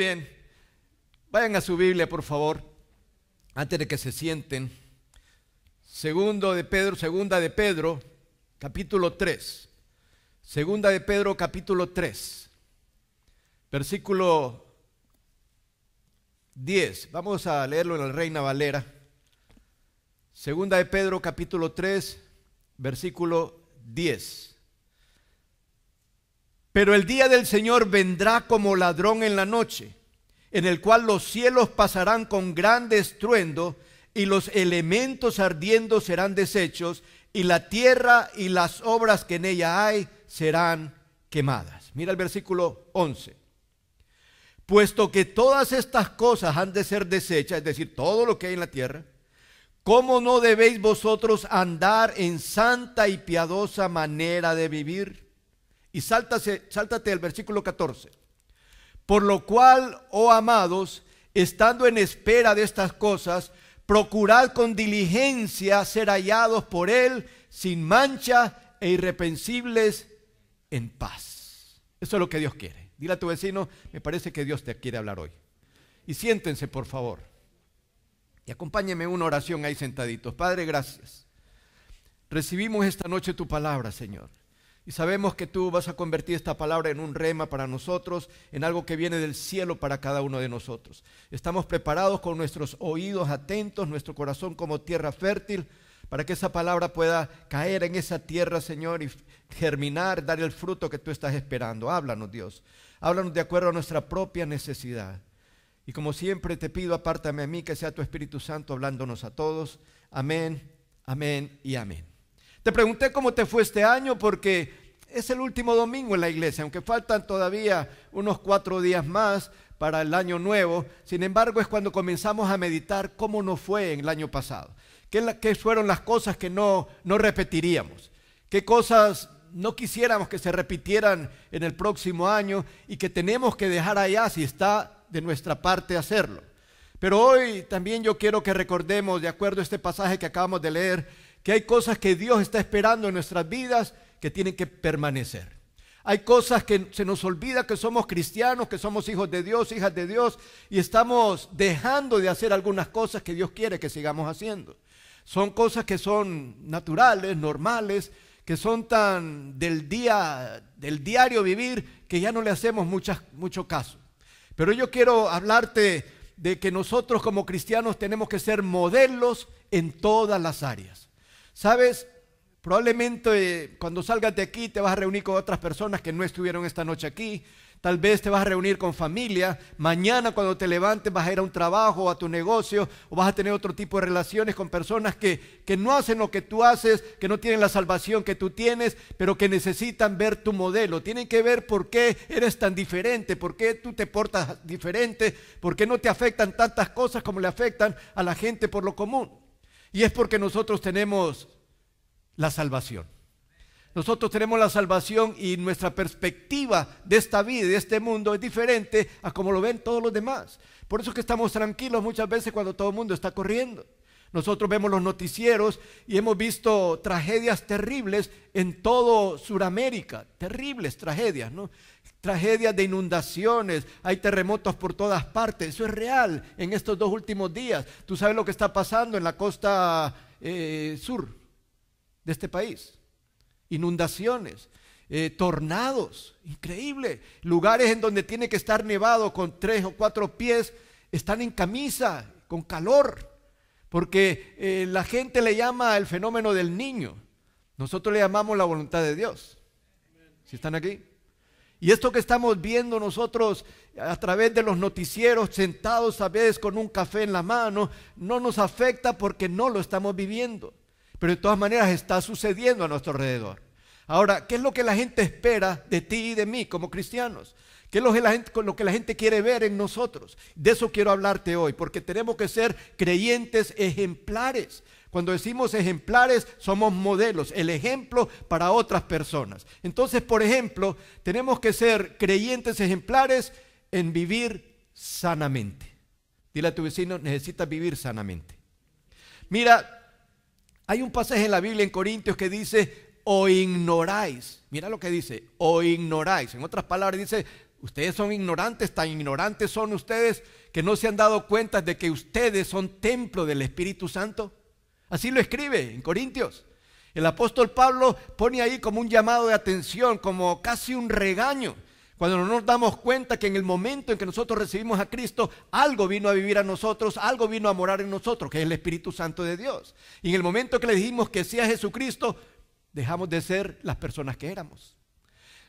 bien, vayan a su Biblia, por favor, antes de que se sienten. Segundo de Pedro, segunda de Pedro, capítulo 3. Segunda de Pedro, capítulo 3. Versículo 10. Vamos a leerlo en la Reina Valera. Segunda de Pedro, capítulo 3, versículo 10. Pero el día del Señor vendrá como ladrón en la noche, en el cual los cielos pasarán con grande estruendo y los elementos ardiendo serán deshechos y la tierra y las obras que en ella hay serán quemadas. Mira el versículo 11. Puesto que todas estas cosas han de ser deshechas, es decir, todo lo que hay en la tierra, ¿cómo no debéis vosotros andar en santa y piadosa manera de vivir? Y sáltate el versículo 14. Por lo cual, oh amados, estando en espera de estas cosas, procurad con diligencia ser hallados por Él sin mancha e irreprensibles en paz. Eso es lo que Dios quiere. Dile a tu vecino, me parece que Dios te quiere hablar hoy. Y siéntense, por favor. Y acompáñenme una oración ahí sentaditos. Padre, gracias. Recibimos esta noche tu palabra, Señor. Y sabemos que tú vas a convertir esta palabra en un rema para nosotros, en algo que viene del cielo para cada uno de nosotros. Estamos preparados con nuestros oídos atentos, nuestro corazón como tierra fértil, para que esa palabra pueda caer en esa tierra, Señor, y germinar, dar el fruto que tú estás esperando. Háblanos, Dios. Háblanos de acuerdo a nuestra propia necesidad. Y como siempre te pido, apártame a mí, que sea tu Espíritu Santo hablándonos a todos. Amén, amén y amén. Te pregunté cómo te fue este año porque es el último domingo en la iglesia, aunque faltan todavía unos cuatro días más para el año nuevo. Sin embargo, es cuando comenzamos a meditar cómo nos fue en el año pasado. ¿Qué, fueron las cosas que no, no repetiríamos? ¿Qué cosas no quisiéramos que se repitieran en el próximo año y que tenemos que dejar allá si está de nuestra parte hacerlo? Pero hoy también yo quiero que recordemos, de acuerdo a este pasaje que acabamos de leer, que hay cosas que Dios está esperando en nuestras vidas que tienen que permanecer. Hay cosas que se nos olvida que somos cristianos, que somos hijos de Dios, hijas de Dios, y estamos dejando de hacer algunas cosas que Dios quiere que sigamos haciendo. Son cosas que son naturales, normales, que son tan del día, del diario vivir, que ya no le hacemos muchas, mucho caso. Pero yo quiero hablarte de que nosotros como cristianos tenemos que ser modelos en todas las áreas. ¿Sabes? Probablemente eh, cuando salgas de aquí te vas a reunir con otras personas que no estuvieron esta noche aquí. Tal vez te vas a reunir con familia. Mañana cuando te levantes vas a ir a un trabajo o a tu negocio o vas a tener otro tipo de relaciones con personas que, que no hacen lo que tú haces, que no tienen la salvación que tú tienes, pero que necesitan ver tu modelo. Tienen que ver por qué eres tan diferente, por qué tú te portas diferente, por qué no te afectan tantas cosas como le afectan a la gente por lo común. Y es porque nosotros tenemos la salvación. Nosotros tenemos la salvación y nuestra perspectiva de esta vida y de este mundo es diferente a como lo ven todos los demás. Por eso es que estamos tranquilos muchas veces cuando todo el mundo está corriendo. Nosotros vemos los noticieros y hemos visto tragedias terribles en todo Sudamérica, terribles tragedias, ¿no? Tragedias de inundaciones, hay terremotos por todas partes, eso es real en estos dos últimos días. Tú sabes lo que está pasando en la costa eh, sur, de este país. Inundaciones, eh, tornados, increíble. Lugares en donde tiene que estar nevado con tres o cuatro pies, están en camisa, con calor, porque eh, la gente le llama el fenómeno del niño. Nosotros le llamamos la voluntad de Dios. Si están aquí. Y esto que estamos viendo nosotros a través de los noticieros, sentados a veces con un café en la mano, no nos afecta porque no lo estamos viviendo pero de todas maneras está sucediendo a nuestro alrededor. Ahora, ¿qué es lo que la gente espera de ti y de mí como cristianos? ¿Qué es lo que, la gente, lo que la gente quiere ver en nosotros? De eso quiero hablarte hoy, porque tenemos que ser creyentes ejemplares. Cuando decimos ejemplares, somos modelos, el ejemplo para otras personas. Entonces, por ejemplo, tenemos que ser creyentes ejemplares en vivir sanamente. Dile a tu vecino, necesitas vivir sanamente. Mira, hay un pasaje en la Biblia en Corintios que dice, o ignoráis. Mira lo que dice, o ignoráis. En otras palabras dice, ustedes son ignorantes, tan ignorantes son ustedes que no se han dado cuenta de que ustedes son templo del Espíritu Santo. Así lo escribe en Corintios. El apóstol Pablo pone ahí como un llamado de atención, como casi un regaño. Cuando no nos damos cuenta que en el momento en que nosotros recibimos a Cristo, algo vino a vivir a nosotros, algo vino a morar en nosotros, que es el Espíritu Santo de Dios. Y en el momento que le dijimos que sea Jesucristo, dejamos de ser las personas que éramos.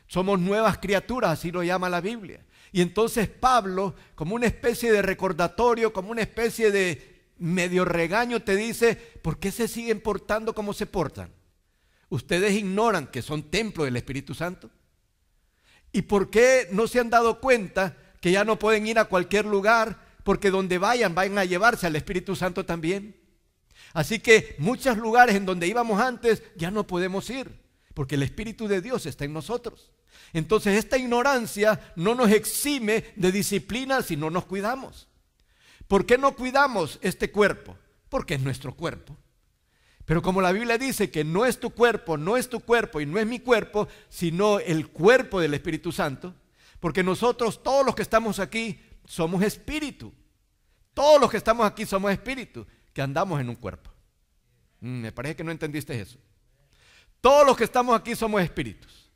Somos nuevas criaturas, así lo llama la Biblia. Y entonces Pablo, como una especie de recordatorio, como una especie de medio regaño, te dice, ¿por qué se siguen portando como se portan? Ustedes ignoran que son templo del Espíritu Santo. ¿Y por qué no se han dado cuenta que ya no pueden ir a cualquier lugar? Porque donde vayan, vayan a llevarse al Espíritu Santo también. Así que muchos lugares en donde íbamos antes ya no podemos ir, porque el Espíritu de Dios está en nosotros. Entonces esta ignorancia no nos exime de disciplina si no nos cuidamos. ¿Por qué no cuidamos este cuerpo? Porque es nuestro cuerpo. Pero como la Biblia dice que no es tu cuerpo, no es tu cuerpo y no es mi cuerpo, sino el cuerpo del Espíritu Santo, porque nosotros todos los que estamos aquí somos espíritu. Todos los que estamos aquí somos espíritu, que andamos en un cuerpo. Mm, me parece que no entendiste eso. Todos los que estamos aquí somos espíritus.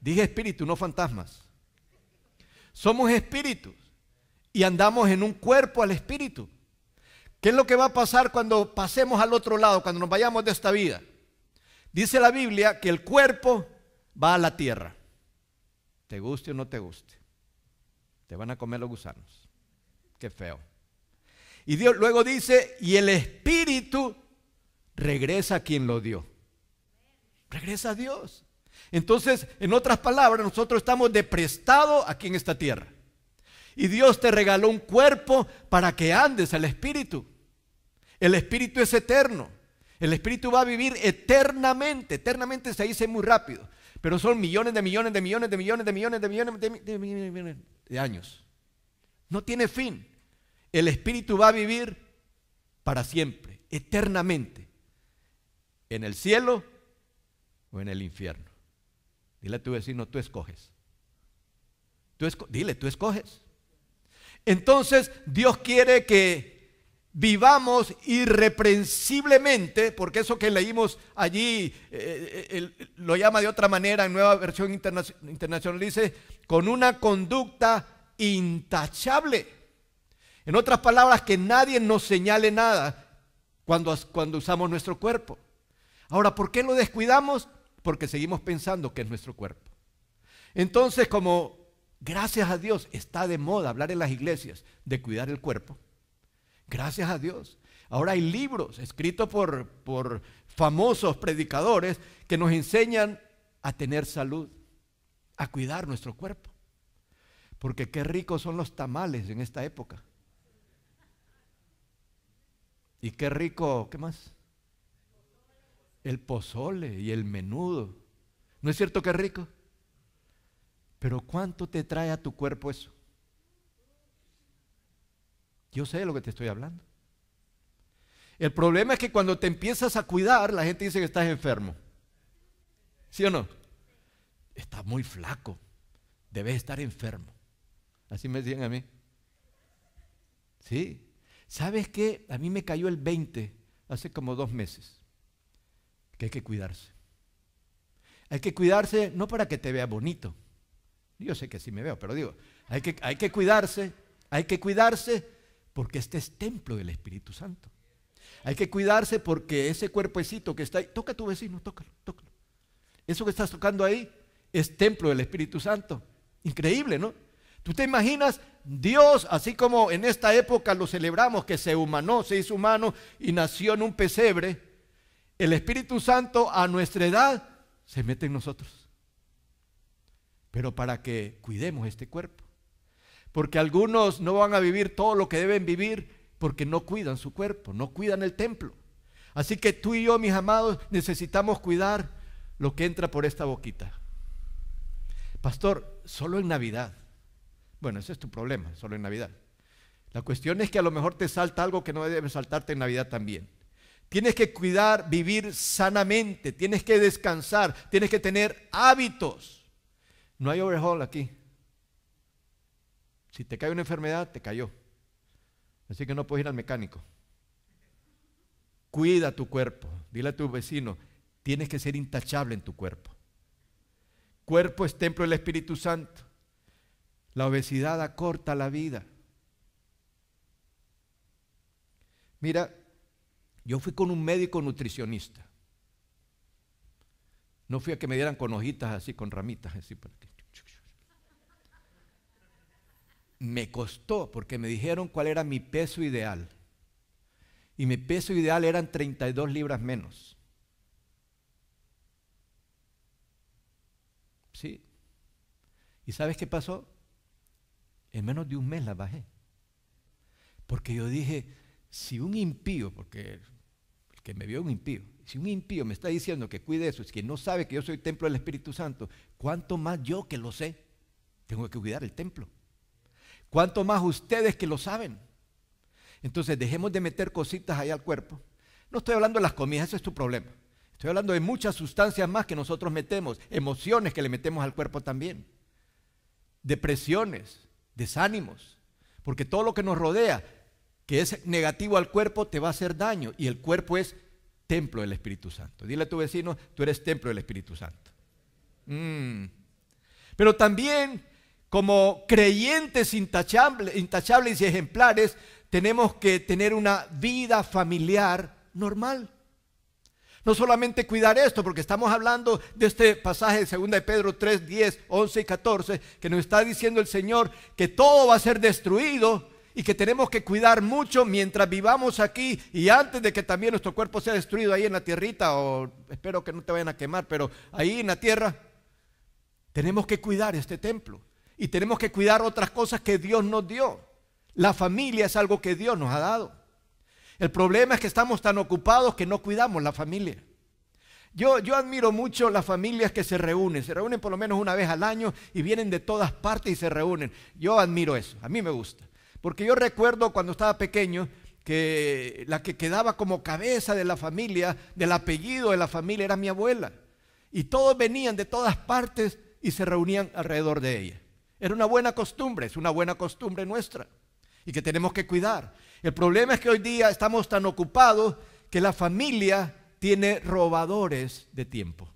Dije espíritu, no fantasmas. Somos espíritus y andamos en un cuerpo al espíritu. ¿Qué es lo que va a pasar cuando pasemos al otro lado, cuando nos vayamos de esta vida? Dice la Biblia que el cuerpo va a la tierra. Te guste o no te guste. Te van a comer los gusanos. Qué feo. Y Dios luego dice, y el espíritu regresa a quien lo dio. Regresa a Dios. Entonces, en otras palabras, nosotros estamos de prestado aquí en esta tierra y Dios te regaló un cuerpo para que andes al Espíritu. El Espíritu es eterno. El Espíritu va a vivir eternamente. Eternamente se dice muy rápido. Pero son millones de millones de millones de millones de millones de millones de, años. No tiene fin. El Espíritu va a vivir para siempre, eternamente. En el cielo o en el infierno. Dile a tu vecino, tú escoges. dile, tú escoges. Entonces Dios quiere que vivamos irreprensiblemente, porque eso que leímos allí eh, eh, lo llama de otra manera en nueva versión internacional, dice, con una conducta intachable. En otras palabras, que nadie nos señale nada cuando, cuando usamos nuestro cuerpo. Ahora, ¿por qué lo descuidamos? Porque seguimos pensando que es nuestro cuerpo. Entonces, como Gracias a Dios está de moda hablar en las iglesias de cuidar el cuerpo. Gracias a Dios. Ahora hay libros escritos por, por famosos predicadores que nos enseñan a tener salud, a cuidar nuestro cuerpo. Porque qué ricos son los tamales en esta época. Y qué rico, ¿qué más? El pozole y el menudo. ¿No es cierto que rico? Pero ¿cuánto te trae a tu cuerpo eso? Yo sé de lo que te estoy hablando. El problema es que cuando te empiezas a cuidar, la gente dice que estás enfermo. ¿Sí o no? Está muy flaco. Debes estar enfermo. Así me decían a mí. ¿Sí? ¿Sabes qué? A mí me cayó el 20 hace como dos meses. Que hay que cuidarse. Hay que cuidarse no para que te vea bonito yo sé que sí me veo, pero digo, hay que, hay que cuidarse, hay que cuidarse porque este es templo del Espíritu Santo. Hay que cuidarse porque ese cuerpecito que está ahí, toca tu vecino, tócalo, tócalo. Eso que estás tocando ahí es templo del Espíritu Santo. Increíble, ¿no? Tú te imaginas Dios, así como en esta época lo celebramos, que se humanó, se hizo humano y nació en un pesebre, el Espíritu Santo a nuestra edad se mete en nosotros pero para que cuidemos este cuerpo. Porque algunos no van a vivir todo lo que deben vivir porque no cuidan su cuerpo, no cuidan el templo. Así que tú y yo, mis amados, necesitamos cuidar lo que entra por esta boquita. Pastor, solo en Navidad. Bueno, ese es tu problema, solo en Navidad. La cuestión es que a lo mejor te salta algo que no debe saltarte en Navidad también. Tienes que cuidar, vivir sanamente, tienes que descansar, tienes que tener hábitos. No hay overhaul aquí. Si te cae una enfermedad, te cayó. Así que no puedes ir al mecánico. Cuida tu cuerpo. Dile a tu vecino, tienes que ser intachable en tu cuerpo. Cuerpo es templo del Espíritu Santo. La obesidad acorta la vida. Mira, yo fui con un médico nutricionista. No fui a que me dieran con hojitas así, con ramitas así por aquí. me costó porque me dijeron cuál era mi peso ideal. Y mi peso ideal eran 32 libras menos. ¿Sí? ¿Y sabes qué pasó? En menos de un mes la bajé. Porque yo dije, si un impío, porque el que me vio un impío, si un impío me está diciendo que cuide eso, es que no sabe que yo soy templo del Espíritu Santo, ¿cuánto más yo que lo sé? Tengo que cuidar el templo. ¿Cuánto más ustedes que lo saben? Entonces dejemos de meter cositas ahí al cuerpo. No estoy hablando de las comidas, ese es tu problema. Estoy hablando de muchas sustancias más que nosotros metemos, emociones que le metemos al cuerpo también, depresiones, desánimos, porque todo lo que nos rodea, que es negativo al cuerpo, te va a hacer daño y el cuerpo es templo del Espíritu Santo. Dile a tu vecino, tú eres templo del Espíritu Santo. Mm. Pero también como creyentes intachables, y ejemplares, tenemos que tener una vida familiar normal. No solamente cuidar esto, porque estamos hablando de este pasaje de 2 de Pedro 3, 10, 11 y 14, que nos está diciendo el Señor que todo va a ser destruido y que tenemos que cuidar mucho mientras vivamos aquí y antes de que también nuestro cuerpo sea destruido ahí en la tierrita, o espero que no te vayan a quemar, pero ahí en la tierra, tenemos que cuidar este templo. Y tenemos que cuidar otras cosas que Dios nos dio. La familia es algo que Dios nos ha dado. El problema es que estamos tan ocupados que no cuidamos la familia. Yo, yo admiro mucho las familias que se reúnen. Se reúnen por lo menos una vez al año y vienen de todas partes y se reúnen. Yo admiro eso. A mí me gusta. Porque yo recuerdo cuando estaba pequeño, que la que quedaba como cabeza de la familia, del apellido de la familia, era mi abuela. Y todos venían de todas partes y se reunían alrededor de ella. Era una buena costumbre, es una buena costumbre nuestra y que tenemos que cuidar. El problema es que hoy día estamos tan ocupados que la familia tiene robadores de tiempo.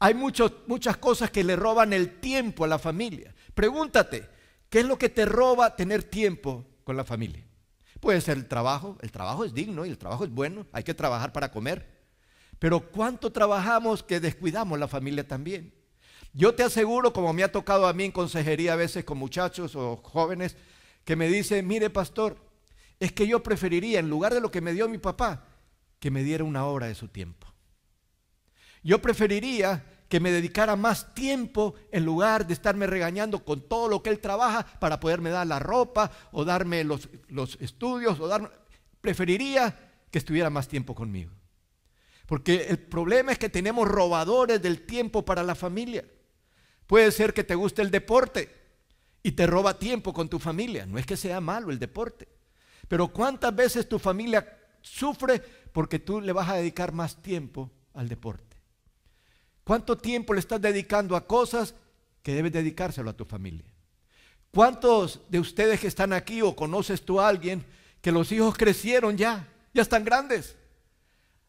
Hay muchas cosas que le roban el tiempo a la familia. Pregúntate, ¿qué es lo que te roba tener tiempo con la familia? Puede ser el trabajo, el trabajo es digno y el trabajo es bueno, hay que trabajar para comer. Pero ¿cuánto trabajamos que descuidamos la familia también? Yo te aseguro, como me ha tocado a mí en consejería a veces con muchachos o jóvenes, que me dicen, mire pastor, es que yo preferiría, en lugar de lo que me dio mi papá, que me diera una hora de su tiempo. Yo preferiría que me dedicara más tiempo en lugar de estarme regañando con todo lo que él trabaja para poderme dar la ropa o darme los, los estudios o dar... Preferiría que estuviera más tiempo conmigo. Porque el problema es que tenemos robadores del tiempo para la familia. Puede ser que te guste el deporte y te roba tiempo con tu familia. No es que sea malo el deporte. Pero ¿cuántas veces tu familia sufre porque tú le vas a dedicar más tiempo al deporte? ¿Cuánto tiempo le estás dedicando a cosas que debes dedicárselo a tu familia? ¿Cuántos de ustedes que están aquí o conoces tú a alguien que los hijos crecieron ya, ya están grandes?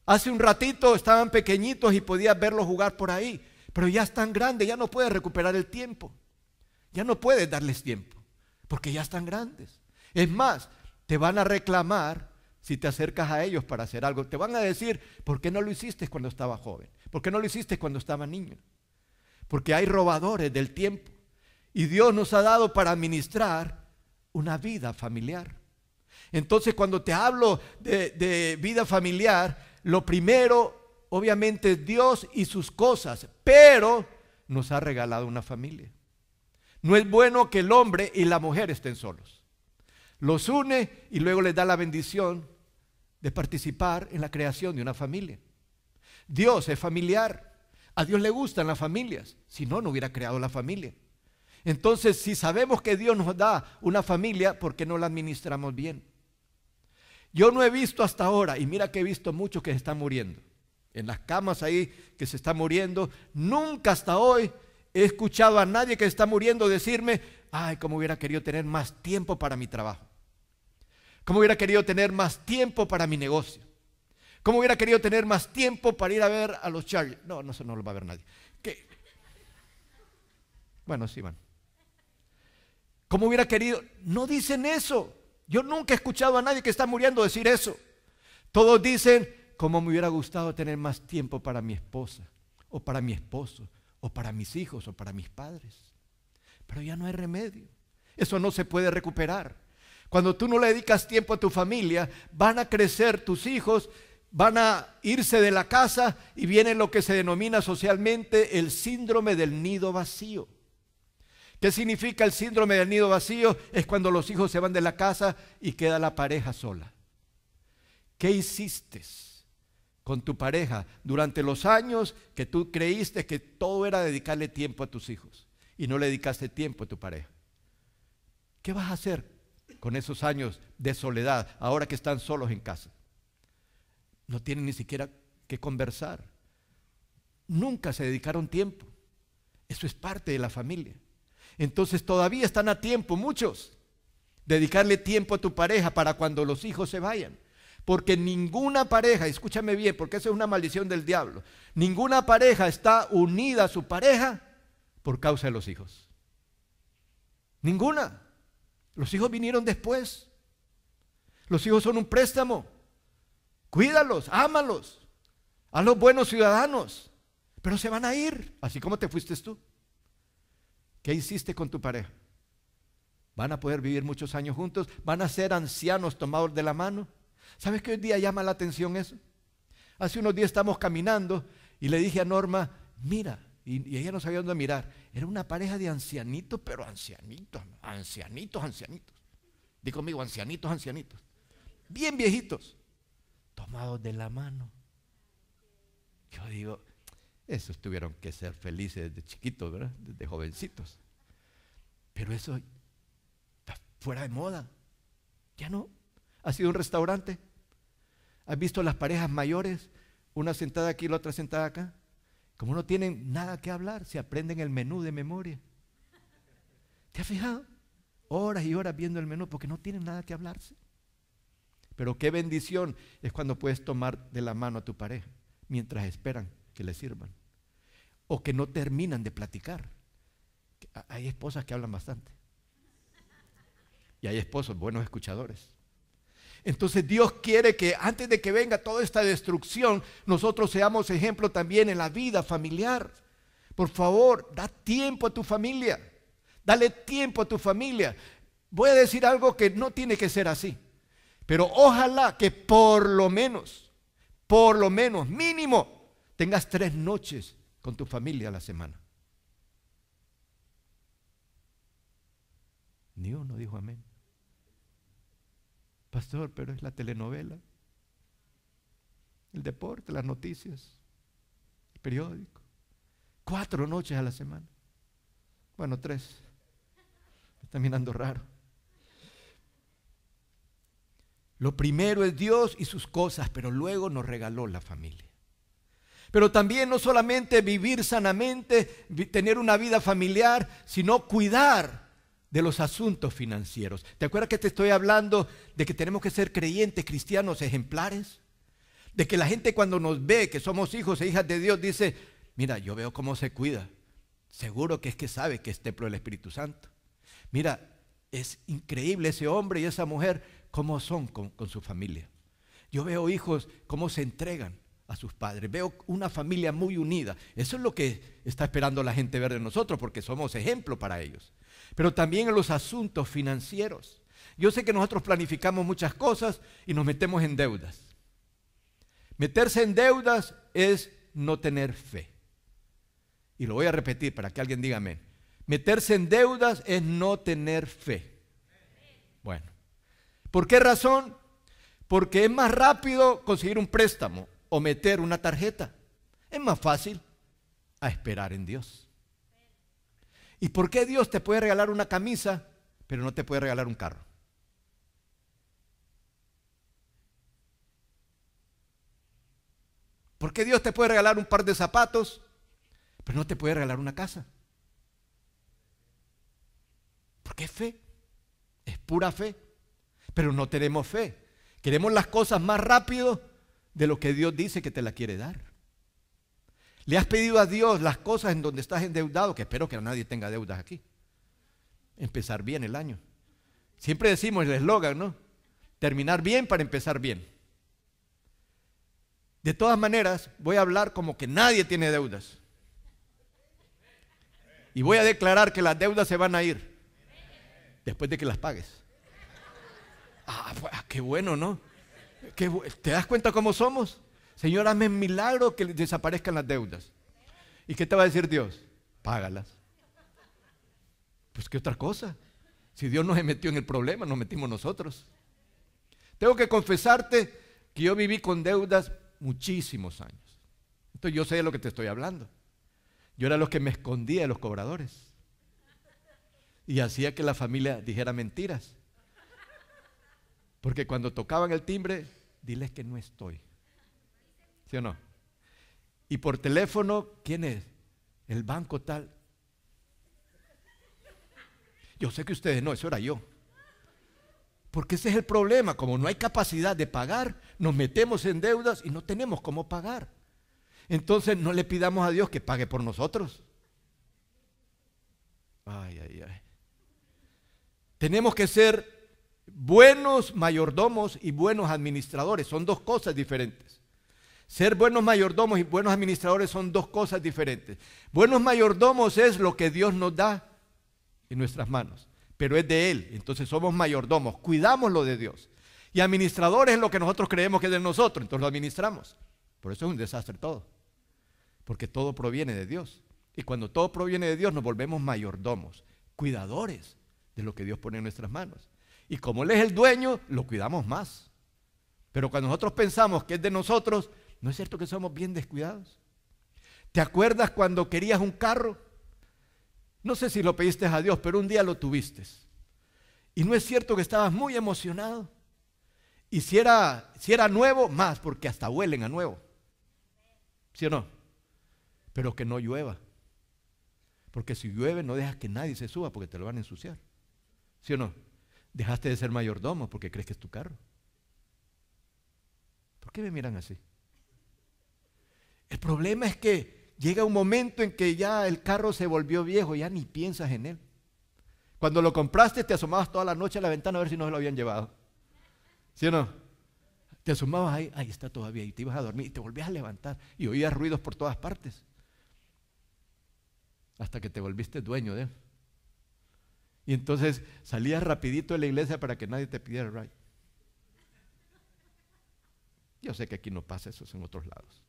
Hace un ratito estaban pequeñitos y podías verlos jugar por ahí pero ya están grandes, ya no puedes recuperar el tiempo. Ya no puedes darles tiempo, porque ya están grandes. Es más, te van a reclamar si te acercas a ellos para hacer algo. Te van a decir, ¿por qué no lo hiciste cuando estaba joven? ¿Por qué no lo hiciste cuando estaba niño? Porque hay robadores del tiempo. Y Dios nos ha dado para administrar una vida familiar. Entonces, cuando te hablo de vida familiar, lo primero obviamente Dios y sus cosas, pero nos ha regalado una familia. No es bueno que el hombre y la mujer estén solos. Los une y luego les da la bendición de participar en la creación de una familia. Dios es familiar. A Dios le gustan las familias. Si no, no hubiera creado la familia. Entonces, si sabemos que Dios nos da una familia, ¿por qué no la administramos bien? Yo no he visto hasta ahora, y mira que he visto muchos que están muriendo en las camas ahí que se está muriendo. Nunca hasta hoy he escuchado a nadie que está muriendo decirme, ay, cómo hubiera querido tener más tiempo para mi trabajo. Cómo hubiera querido tener más tiempo para mi negocio. Cómo hubiera querido tener más tiempo para ir a ver a los Charlie, No, no, se no lo va a ver nadie. Bueno, sí van. Cómo hubiera querido. No dicen eso. Yo nunca he escuchado a nadie que está muriendo decir eso. Todos dicen, cómo me hubiera gustado tener más tiempo para mi esposa, o para mi esposo, o para mis hijos, o para mis padres. Pero ya no hay remedio. Eso no se puede recuperar. Cuando tú no le dedicas tiempo a tu familia, van a crecer tus hijos, van a irse de la casa y viene lo que se denomina socialmente el síndrome del nido vacío. ¿Qué significa el síndrome del nido vacío? Es cuando los hijos se van de la casa y queda la pareja sola. ¿Qué hiciste? con tu pareja durante los años que tú creíste que todo era dedicarle tiempo a tus hijos y no le dedicaste tiempo a tu pareja. ¿Qué vas a hacer con esos años de soledad ahora que están solos en casa? No tienen ni siquiera que conversar. Nunca se dedicaron tiempo. Eso es parte de la familia. Entonces todavía están a tiempo muchos. Dedicarle tiempo a tu pareja para cuando los hijos se vayan. Porque ninguna pareja, escúchame bien, porque eso es una maldición del diablo, ninguna pareja está unida a su pareja por causa de los hijos. Ninguna. Los hijos vinieron después. Los hijos son un préstamo. Cuídalos, ámalos. Hazlos buenos ciudadanos. Pero se van a ir, así como te fuiste tú. ¿Qué hiciste con tu pareja? Van a poder vivir muchos años juntos, van a ser ancianos tomados de la mano, ¿Sabes qué hoy día llama la atención eso? Hace unos días estamos caminando y le dije a Norma, mira, y, ella no sabía dónde mirar. Era una pareja de ancianitos, pero ancianitos, ancianitos, ancianitos. Digo conmigo, ancianitos, ancianitos. Bien viejitos, tomados de la mano. Yo digo, esos tuvieron que ser felices desde chiquitos, ¿verdad? Desde jovencitos. Pero eso está fuera de moda. Ya no. Ha sido un restaurante? ¿Has visto las parejas mayores? Una sentada aquí y la otra sentada acá. Como no tienen nada que hablar, se aprenden el menú de memoria. ¿Te has fijado? Horas y horas viendo el menú porque no tienen nada que hablarse. Pero qué bendición es cuando puedes tomar de la mano a tu pareja mientras esperan que le sirvan. O que no terminan de platicar. Hay esposas que hablan bastante. Y hay esposos buenos escuchadores. Entonces Dios quiere que antes de que venga toda esta destrucción, nosotros seamos ejemplo también en la vida familiar. Por favor, da tiempo a tu familia. Dale tiempo a tu familia. Voy a decir algo que no tiene que ser así. Pero ojalá que por lo menos, por lo menos, mínimo, tengas tres noches con tu familia a la semana. Ni uno dijo amén. Pastor, pero es la telenovela, el deporte, las noticias, el periódico. Cuatro noches a la semana. Bueno, tres. está mirando raro. Lo primero es Dios y sus cosas, pero luego nos regaló la familia. Pero también no solamente vivir sanamente, tener una vida familiar, sino cuidar de los asuntos financieros. ¿Te acuerdas que te estoy hablando de que tenemos que ser creyentes, cristianos, ejemplares? De que la gente cuando nos ve que somos hijos e hijas de Dios dice, mira, yo veo cómo se cuida. Seguro que es que sabe que es templo del Espíritu Santo. Mira, es increíble ese hombre y esa mujer, cómo son con, su familia. Yo veo hijos, cómo se entregan a sus padres. Veo una familia muy unida. Eso es lo que está esperando la gente ver de nosotros, porque somos ejemplo para ellos pero también en los asuntos financieros. Yo sé que nosotros planificamos muchas cosas y nos metemos en deudas. Meterse en deudas es no tener fe. Y lo voy a repetir para que alguien diga amén. Meterse en deudas es no tener fe. Bueno, ¿por qué razón? Porque es más rápido conseguir un préstamo o meter una tarjeta. Es más fácil a esperar en Dios. ¿Y por qué Dios te puede regalar una camisa, pero no te puede regalar un carro? ¿Por qué Dios te puede regalar un par de zapatos, pero no te puede regalar una casa? Porque es fe, es pura fe. Pero no tenemos fe. Queremos las cosas más rápido de lo que Dios dice que te la quiere dar. Le has pedido a Dios las cosas en donde estás endeudado, que espero que nadie tenga deudas aquí. Empezar bien el año. Siempre decimos el eslogan, ¿no? Terminar bien para empezar bien. De todas maneras, voy a hablar como que nadie tiene deudas. Y voy a declarar que las deudas se van a ir después de que las pagues. Ah, pues, ah qué bueno, ¿no? ¿Te das cuenta cómo somos? Señor, hazme un milagro que desaparezcan las deudas. ¿Y qué te va a decir Dios? Págalas. Pues qué otra cosa. Si Dios no nos metió en el problema, nos metimos nosotros. Tengo que confesarte que yo viví con deudas muchísimos años. Entonces yo sé de lo que te estoy hablando. Yo era los que me escondía de los cobradores. Y hacía que la familia dijera mentiras. Porque cuando tocaban el timbre, diles que no estoy. ¿Sí o no? Y por teléfono, ¿quién es? El banco tal. Yo sé que ustedes no, eso era yo. Porque ese es el problema. Como no hay capacidad de pagar, nos metemos en deudas y no tenemos cómo pagar. Entonces no le pidamos a Dios que pague por nosotros. Ay, ay, ay. Tenemos que ser buenos mayordomos y buenos administradores. Son dos cosas diferentes. Ser buenos mayordomos y buenos administradores son dos cosas diferentes. Buenos mayordomos es lo que Dios nos da en nuestras manos, pero es de Él. Entonces somos mayordomos, cuidamos lo de Dios. Y administradores es lo que nosotros creemos que es de nosotros, entonces lo administramos. Por eso es un desastre todo, porque todo proviene de Dios. Y cuando todo proviene de Dios nos volvemos mayordomos, cuidadores de lo que Dios pone en nuestras manos. Y como Él es el dueño, lo cuidamos más. Pero cuando nosotros pensamos que es de nosotros, ¿No es cierto que somos bien descuidados? ¿Te acuerdas cuando querías un carro? No sé si lo pediste a Dios, pero un día lo tuviste. Y no es cierto que estabas muy emocionado. Y si era, si era nuevo, más, porque hasta huelen a nuevo. ¿Sí o no? Pero que no llueva. Porque si llueve, no dejas que nadie se suba porque te lo van a ensuciar. ¿Sí o no? Dejaste de ser mayordomo porque crees que es tu carro. ¿Por qué me miran así? El problema es que llega un momento en que ya el carro se volvió viejo, ya ni piensas en él. Cuando lo compraste te asomabas toda la noche a la ventana a ver si no se lo habían llevado. ¿Sí o no? Te asomabas ahí, ahí está todavía, y te ibas a dormir y te volvías a levantar y oías ruidos por todas partes. Hasta que te volviste dueño de él. Y entonces salías rapidito de la iglesia para que nadie te pidiera el Yo sé que aquí no pasa eso, es en otros lados.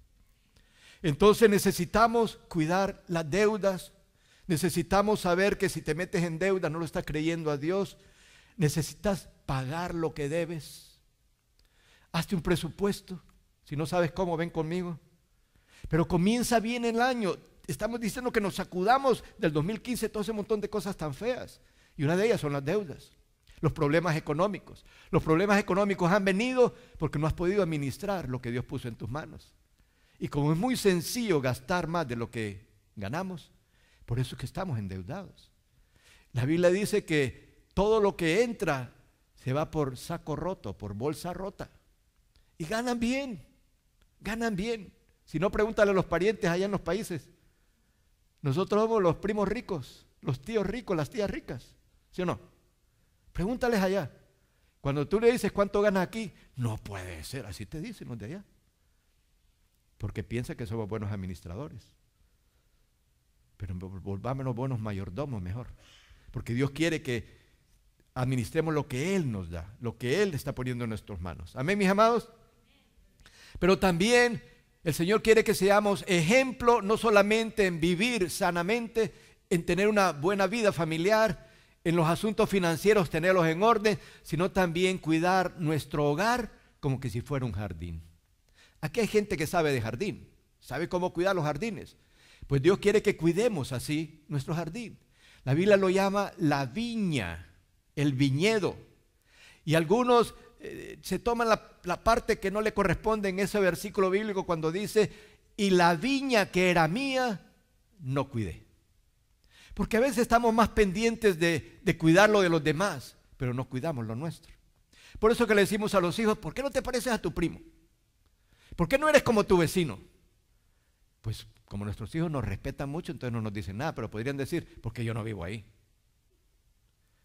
Entonces necesitamos cuidar las deudas, necesitamos saber que si te metes en deuda no lo estás creyendo a Dios, necesitas pagar lo que debes. Hazte un presupuesto, si no sabes cómo, ven conmigo. Pero comienza bien el año. Estamos diciendo que nos sacudamos del 2015 todo ese montón de cosas tan feas. Y una de ellas son las deudas, los problemas económicos. Los problemas económicos han venido porque no has podido administrar lo que Dios puso en tus manos. Y como es muy sencillo gastar más de lo que ganamos, por eso es que estamos endeudados. La Biblia dice que todo lo que entra se va por saco roto, por bolsa rota. Y ganan bien, ganan bien. Si no, pregúntale a los parientes allá en los países. Nosotros somos los primos ricos, los tíos ricos, las tías ricas. ¿Sí o no? Pregúntales allá. Cuando tú le dices cuánto ganas aquí, no puede ser, así te dicen los de allá porque piensa que somos buenos administradores. Pero volvámonos buenos mayordomos mejor, porque Dios quiere que administremos lo que Él nos da, lo que Él está poniendo en nuestras manos. Amén, mis amados. Pero también el Señor quiere que seamos ejemplo no solamente en vivir sanamente, en tener una buena vida familiar, en los asuntos financieros tenerlos en orden, sino también cuidar nuestro hogar como que si fuera un jardín. Aquí hay gente que sabe de jardín, sabe cómo cuidar los jardines. Pues Dios quiere que cuidemos así nuestro jardín. La Biblia lo llama la viña, el viñedo. Y algunos eh, se toman la, parte que no le corresponde en ese versículo bíblico cuando dice, y la viña que era mía, no cuidé. Porque a veces estamos más pendientes de, de, cuidar lo de los demás, pero no cuidamos lo nuestro. Por eso que le decimos a los hijos, ¿por qué no te pareces a tu primo? ¿Por qué no eres como tu vecino? Pues como nuestros hijos nos respetan mucho, entonces no nos dicen nada, pero podrían decir, porque yo no vivo ahí.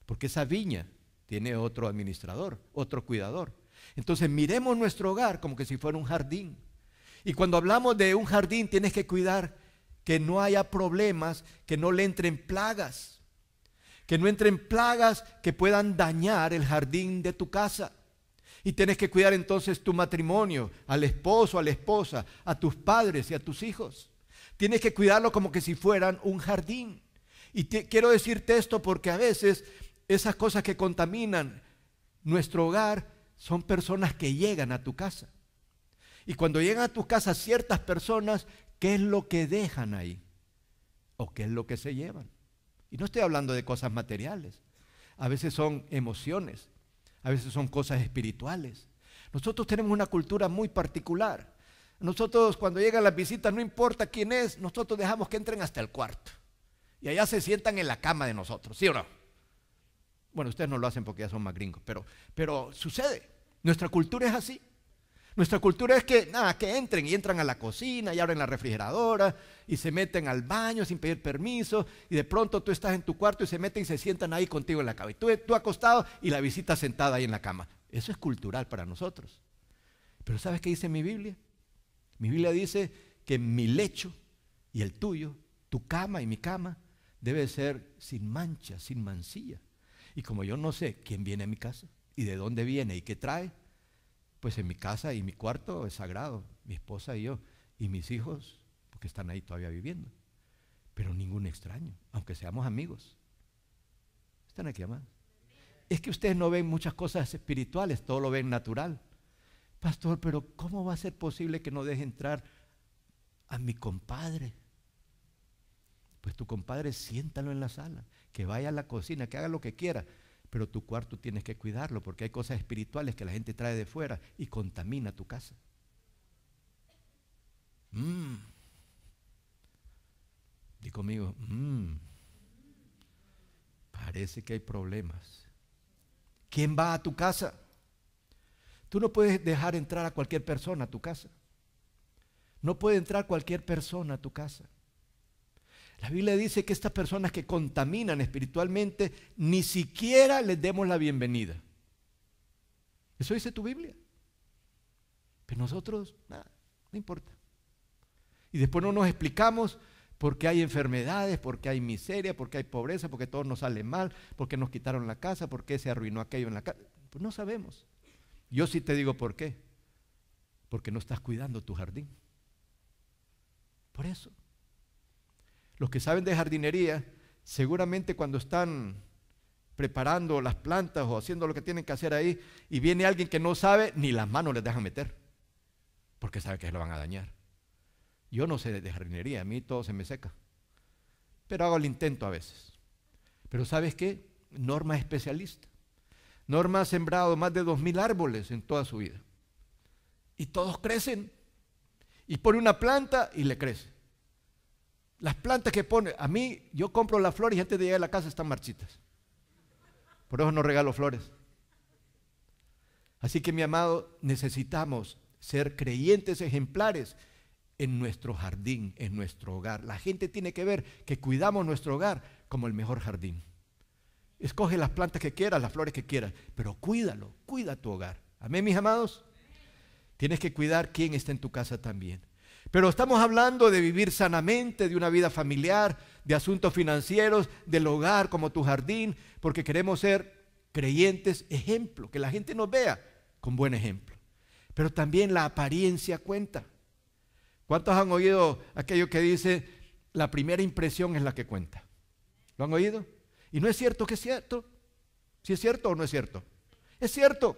Porque esa viña tiene otro administrador, otro cuidador. Entonces miremos nuestro hogar como que si fuera un jardín. Y cuando hablamos de un jardín tienes que cuidar que no haya problemas, que no le entren plagas, que no entren plagas que puedan dañar el jardín de tu casa. Y tienes que cuidar entonces tu matrimonio, al esposo, a la esposa, a tus padres y a tus hijos. Tienes que cuidarlo como que si fueran un jardín. Y quiero decirte esto porque a veces esas cosas que contaminan nuestro hogar son personas que llegan a tu casa. Y cuando llegan a tu casa ciertas personas, ¿qué es lo que dejan ahí? ¿O qué es lo que se llevan? Y no estoy hablando de cosas materiales. A veces son emociones, a veces son cosas espirituales. Nosotros tenemos una cultura muy particular. Nosotros cuando llegan las visitas, no importa quién es, nosotros dejamos que entren hasta el cuarto. Y allá se sientan en la cama de nosotros, ¿sí o no? Bueno, ustedes no lo hacen porque ya son más gringos, pero, pero sucede. Nuestra cultura es así. Nuestra cultura es que, nada, que entren y entran a la cocina y abren la refrigeradora y se meten al baño sin pedir permiso y de pronto tú estás en tu cuarto y se meten y se sientan ahí contigo en la cama. Y tú, acostado y la visita sentada ahí en la cama. Eso es cultural para nosotros. Pero ¿sabes qué dice mi Biblia? Mi Biblia dice que mi lecho y el tuyo, tu cama y mi cama, debe ser sin mancha, sin mancilla. Y como yo no sé quién viene a mi casa y de dónde viene y qué trae, pues en mi casa y mi cuarto es sagrado, mi esposa y yo, y mis hijos, porque están ahí todavía viviendo. Pero ningún extraño, aunque seamos amigos. Están aquí, amados. Es que ustedes no ven muchas cosas espirituales, todo lo ven natural. Pastor, pero ¿cómo va a ser posible que no deje entrar a mi compadre? Pues tu compadre siéntalo en la sala, que vaya a la cocina, que haga lo que quiera, pero tu cuarto tienes que cuidarlo porque hay cosas espirituales que la gente trae de fuera y contamina tu casa. Mm. conmigo, mm. parece que hay problemas. ¿Quién va a tu casa? Tú no puedes dejar entrar a cualquier persona a tu casa. No puede entrar cualquier persona a tu casa. La Biblia dice que estas personas que contaminan espiritualmente, ni siquiera les demos la bienvenida. Eso dice tu Biblia. Pero nosotros, nada, no importa. Y después no nos explicamos por qué hay enfermedades, por qué hay miseria, por qué hay pobreza, porque todo nos sale mal, por qué nos quitaron la casa, por qué se arruinó aquello en la casa. Pues no sabemos. Yo sí te digo por qué. Porque no estás cuidando tu jardín. Por eso los que saben de jardinería, seguramente cuando están preparando las plantas o haciendo lo que tienen que hacer ahí, y viene alguien que no sabe, ni las manos les dejan meter, porque sabe que se lo van a dañar. Yo no sé de jardinería, a mí todo se me seca, pero hago el intento a veces. Pero ¿sabes qué? Norma es especialista. Norma ha sembrado más de 2.000 árboles en toda su vida. Y todos crecen. Y pone una planta y le crece. Las plantas que pone, a mí yo compro las flores y antes de llegar a la casa están marchitas. Por eso no regalo flores. Así que mi amado, necesitamos ser creyentes ejemplares en nuestro jardín, en nuestro hogar. La gente tiene que ver que cuidamos nuestro hogar como el mejor jardín. Escoge las plantas que quieras, las flores que quieras, pero cuídalo, cuida tu hogar. Amén, mis amados. Tienes que cuidar quién está en tu casa también. Pero estamos hablando de vivir sanamente, de una vida familiar, de asuntos financieros, del hogar como tu jardín, porque queremos ser creyentes ejemplo, que la gente nos vea con buen ejemplo. Pero también la apariencia cuenta. ¿Cuántos han oído aquello que dice, la primera impresión es la que cuenta? ¿Lo han oído? Y no es cierto que es cierto. Si es cierto o no es cierto. Es cierto.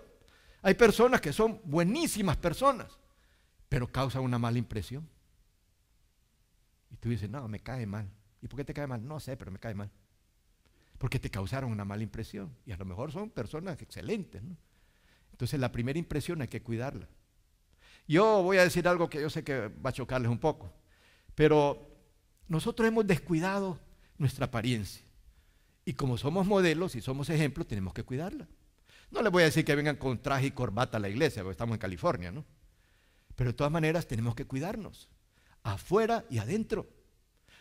Hay personas que son buenísimas personas pero causa una mala impresión. Y tú dices, no, me cae mal. ¿Y por qué te cae mal? No sé, pero me cae mal. Porque te causaron una mala impresión. Y a lo mejor son personas excelentes. Entonces la primera impresión hay que cuidarla. Yo voy a decir algo que yo sé que va a chocarles un poco. Pero nosotros hemos descuidado nuestra apariencia. Y como somos modelos y somos ejemplos, tenemos que cuidarla. No les voy a decir que vengan con traje y corbata a la iglesia, porque estamos en California, ¿no? Pero de todas maneras tenemos que cuidarnos, afuera y adentro.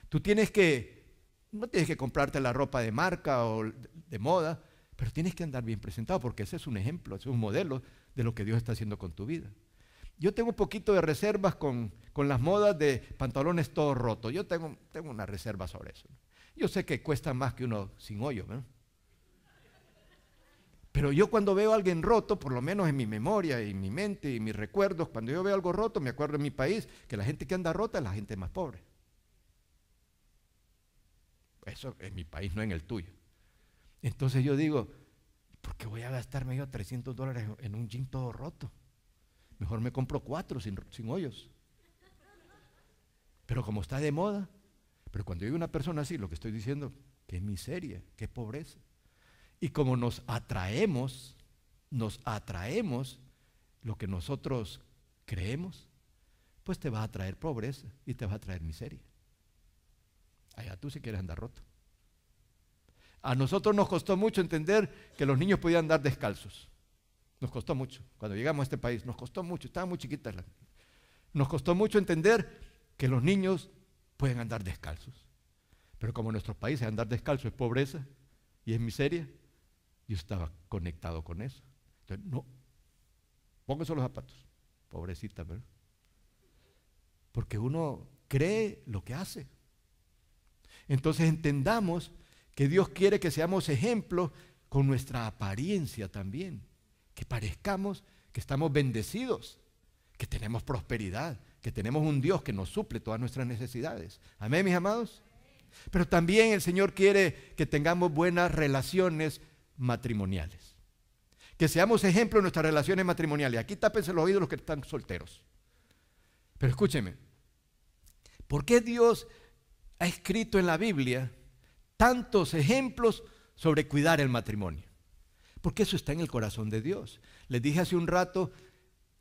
Tú tienes que, no tienes que comprarte la ropa de marca o de moda, pero tienes que andar bien presentado porque ese es un ejemplo, ese es un modelo de lo que Dios está haciendo con tu vida. Yo tengo un poquito de reservas con, las modas de pantalones todos rotos. Yo tengo, tengo una reserva sobre eso. Yo sé que cuesta más que uno sin hoyo, ¿no? Pero yo cuando veo a alguien roto, por lo menos en mi memoria y en mi mente y mis recuerdos, cuando yo veo algo roto, me acuerdo en mi país que la gente que anda rota es la gente más pobre. Eso en mi país, no en el tuyo. Entonces yo digo, ¿por qué voy a gastarme yo 300 dólares en un jean todo roto? Mejor me compro cuatro sin, sin hoyos. Pero como está de moda, pero cuando yo veo una persona así, lo que estoy diciendo, qué miseria, qué pobreza. Y como nos atraemos, nos atraemos lo que nosotros creemos, pues te va a traer pobreza y te va a traer miseria. Allá tú si quieres andar roto. A nosotros nos costó mucho entender que los niños podían andar descalzos. Nos costó mucho. Cuando llegamos a este país, nos costó mucho. Estaba muy chiquita. Nos costó mucho entender que los niños pueden andar descalzos. Pero como en nuestro país andar descalzo es pobreza y es miseria, yo estaba conectado con eso. Entonces, no, póngase los zapatos, pobrecita, ¿verdad? Porque uno cree lo que hace. Entonces entendamos que Dios quiere que seamos ejemplos con nuestra apariencia también, que parezcamos que estamos bendecidos, que tenemos prosperidad, que tenemos un Dios que nos suple todas nuestras necesidades. Amén, mis amados. Pero también el Señor quiere que tengamos buenas relaciones matrimoniales. Que seamos ejemplo en nuestras relaciones matrimoniales. Aquí tápense los oídos los que están solteros. Pero escúcheme, ¿por qué Dios ha escrito en la Biblia tantos ejemplos sobre cuidar el matrimonio? Porque eso está en el corazón de Dios. Les dije hace un rato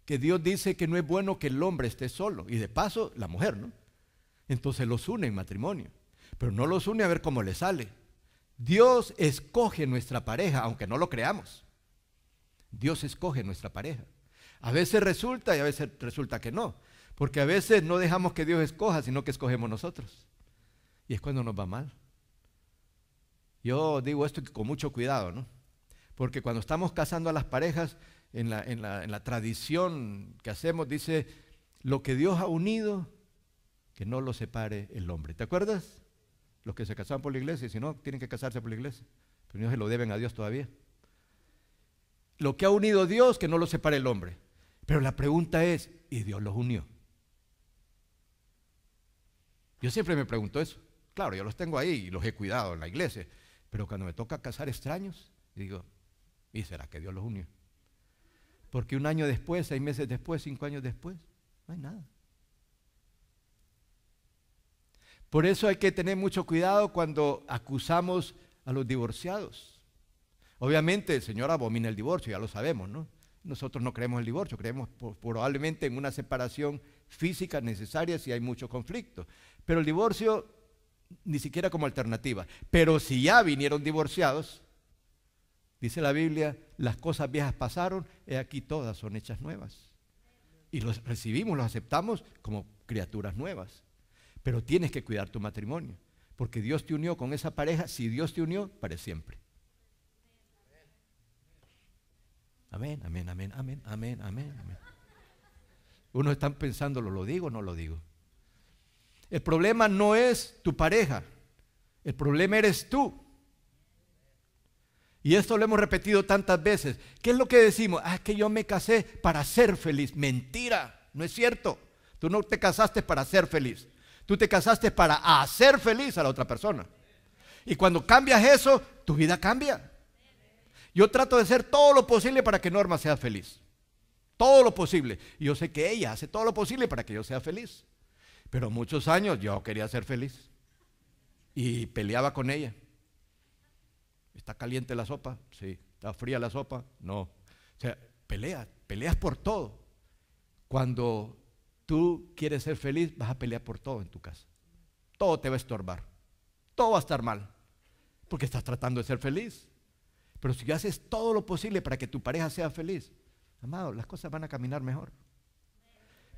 que Dios dice que no es bueno que el hombre esté solo y de paso la mujer, ¿no? Entonces los une en matrimonio, pero no los une a ver cómo le sale. Dios escoge nuestra pareja, aunque no lo creamos. Dios escoge nuestra pareja. A veces resulta y a veces resulta que no. Porque a veces no dejamos que Dios escoja, sino que escogemos nosotros. Y es cuando nos va mal. Yo digo esto con mucho cuidado, ¿no? Porque cuando estamos casando a las parejas, en la, en la tradición que hacemos, dice, lo que Dios ha unido, que no lo separe el hombre. ¿Te acuerdas? los que se casaban por la iglesia, y si no, tienen que casarse por la iglesia. Pero no se lo deben a Dios todavía. Lo que ha unido Dios, que no lo separe el hombre. Pero la pregunta es, ¿y Dios los unió? Yo siempre me pregunto eso. Claro, yo los tengo ahí y los he cuidado en la iglesia. Pero cuando me toca casar extraños, digo, ¿y será que Dios los unió? Porque un año después, seis meses después, cinco años después, no hay nada. Por eso hay que tener mucho cuidado cuando acusamos a los divorciados. Obviamente el Señor abomina el divorcio, ya lo sabemos, ¿no? Nosotros no creemos el divorcio, creemos probablemente en una separación física necesaria si hay mucho conflicto. Pero el divorcio ni siquiera como alternativa. Pero si ya vinieron divorciados, dice la Biblia, las cosas viejas pasaron, y aquí todas son hechas nuevas. Y los recibimos, los aceptamos como criaturas nuevas. Pero tienes que cuidar tu matrimonio, porque Dios te unió con esa pareja, si Dios te unió, para siempre. Amén, amén, amén, amén, amén, amén. amén. Unos están pensándolo, ¿lo digo o no lo digo? El problema no es tu pareja, el problema eres tú. Y esto lo hemos repetido tantas veces. ¿Qué es lo que decimos? Ah, que yo me casé para ser feliz. Mentira, no es cierto. Tú no te casaste para ser feliz. Tú te casaste para hacer feliz a la otra persona. Y cuando cambias eso, tu vida cambia. Yo trato de hacer todo lo posible para que Norma sea feliz. Todo lo posible. Y yo sé que ella hace todo lo posible para que yo sea feliz. Pero muchos años yo quería ser feliz. Y peleaba con ella. ¿Está caliente la sopa? Sí. ¿Está fría la sopa? No. O sea, peleas, peleas por todo. Cuando tú quieres ser feliz, vas a pelear por todo en tu casa. Todo te va a estorbar. Todo va a estar mal. Porque estás tratando de ser feliz. Pero si haces todo lo posible para que tu pareja sea feliz, amado, las cosas van a caminar mejor.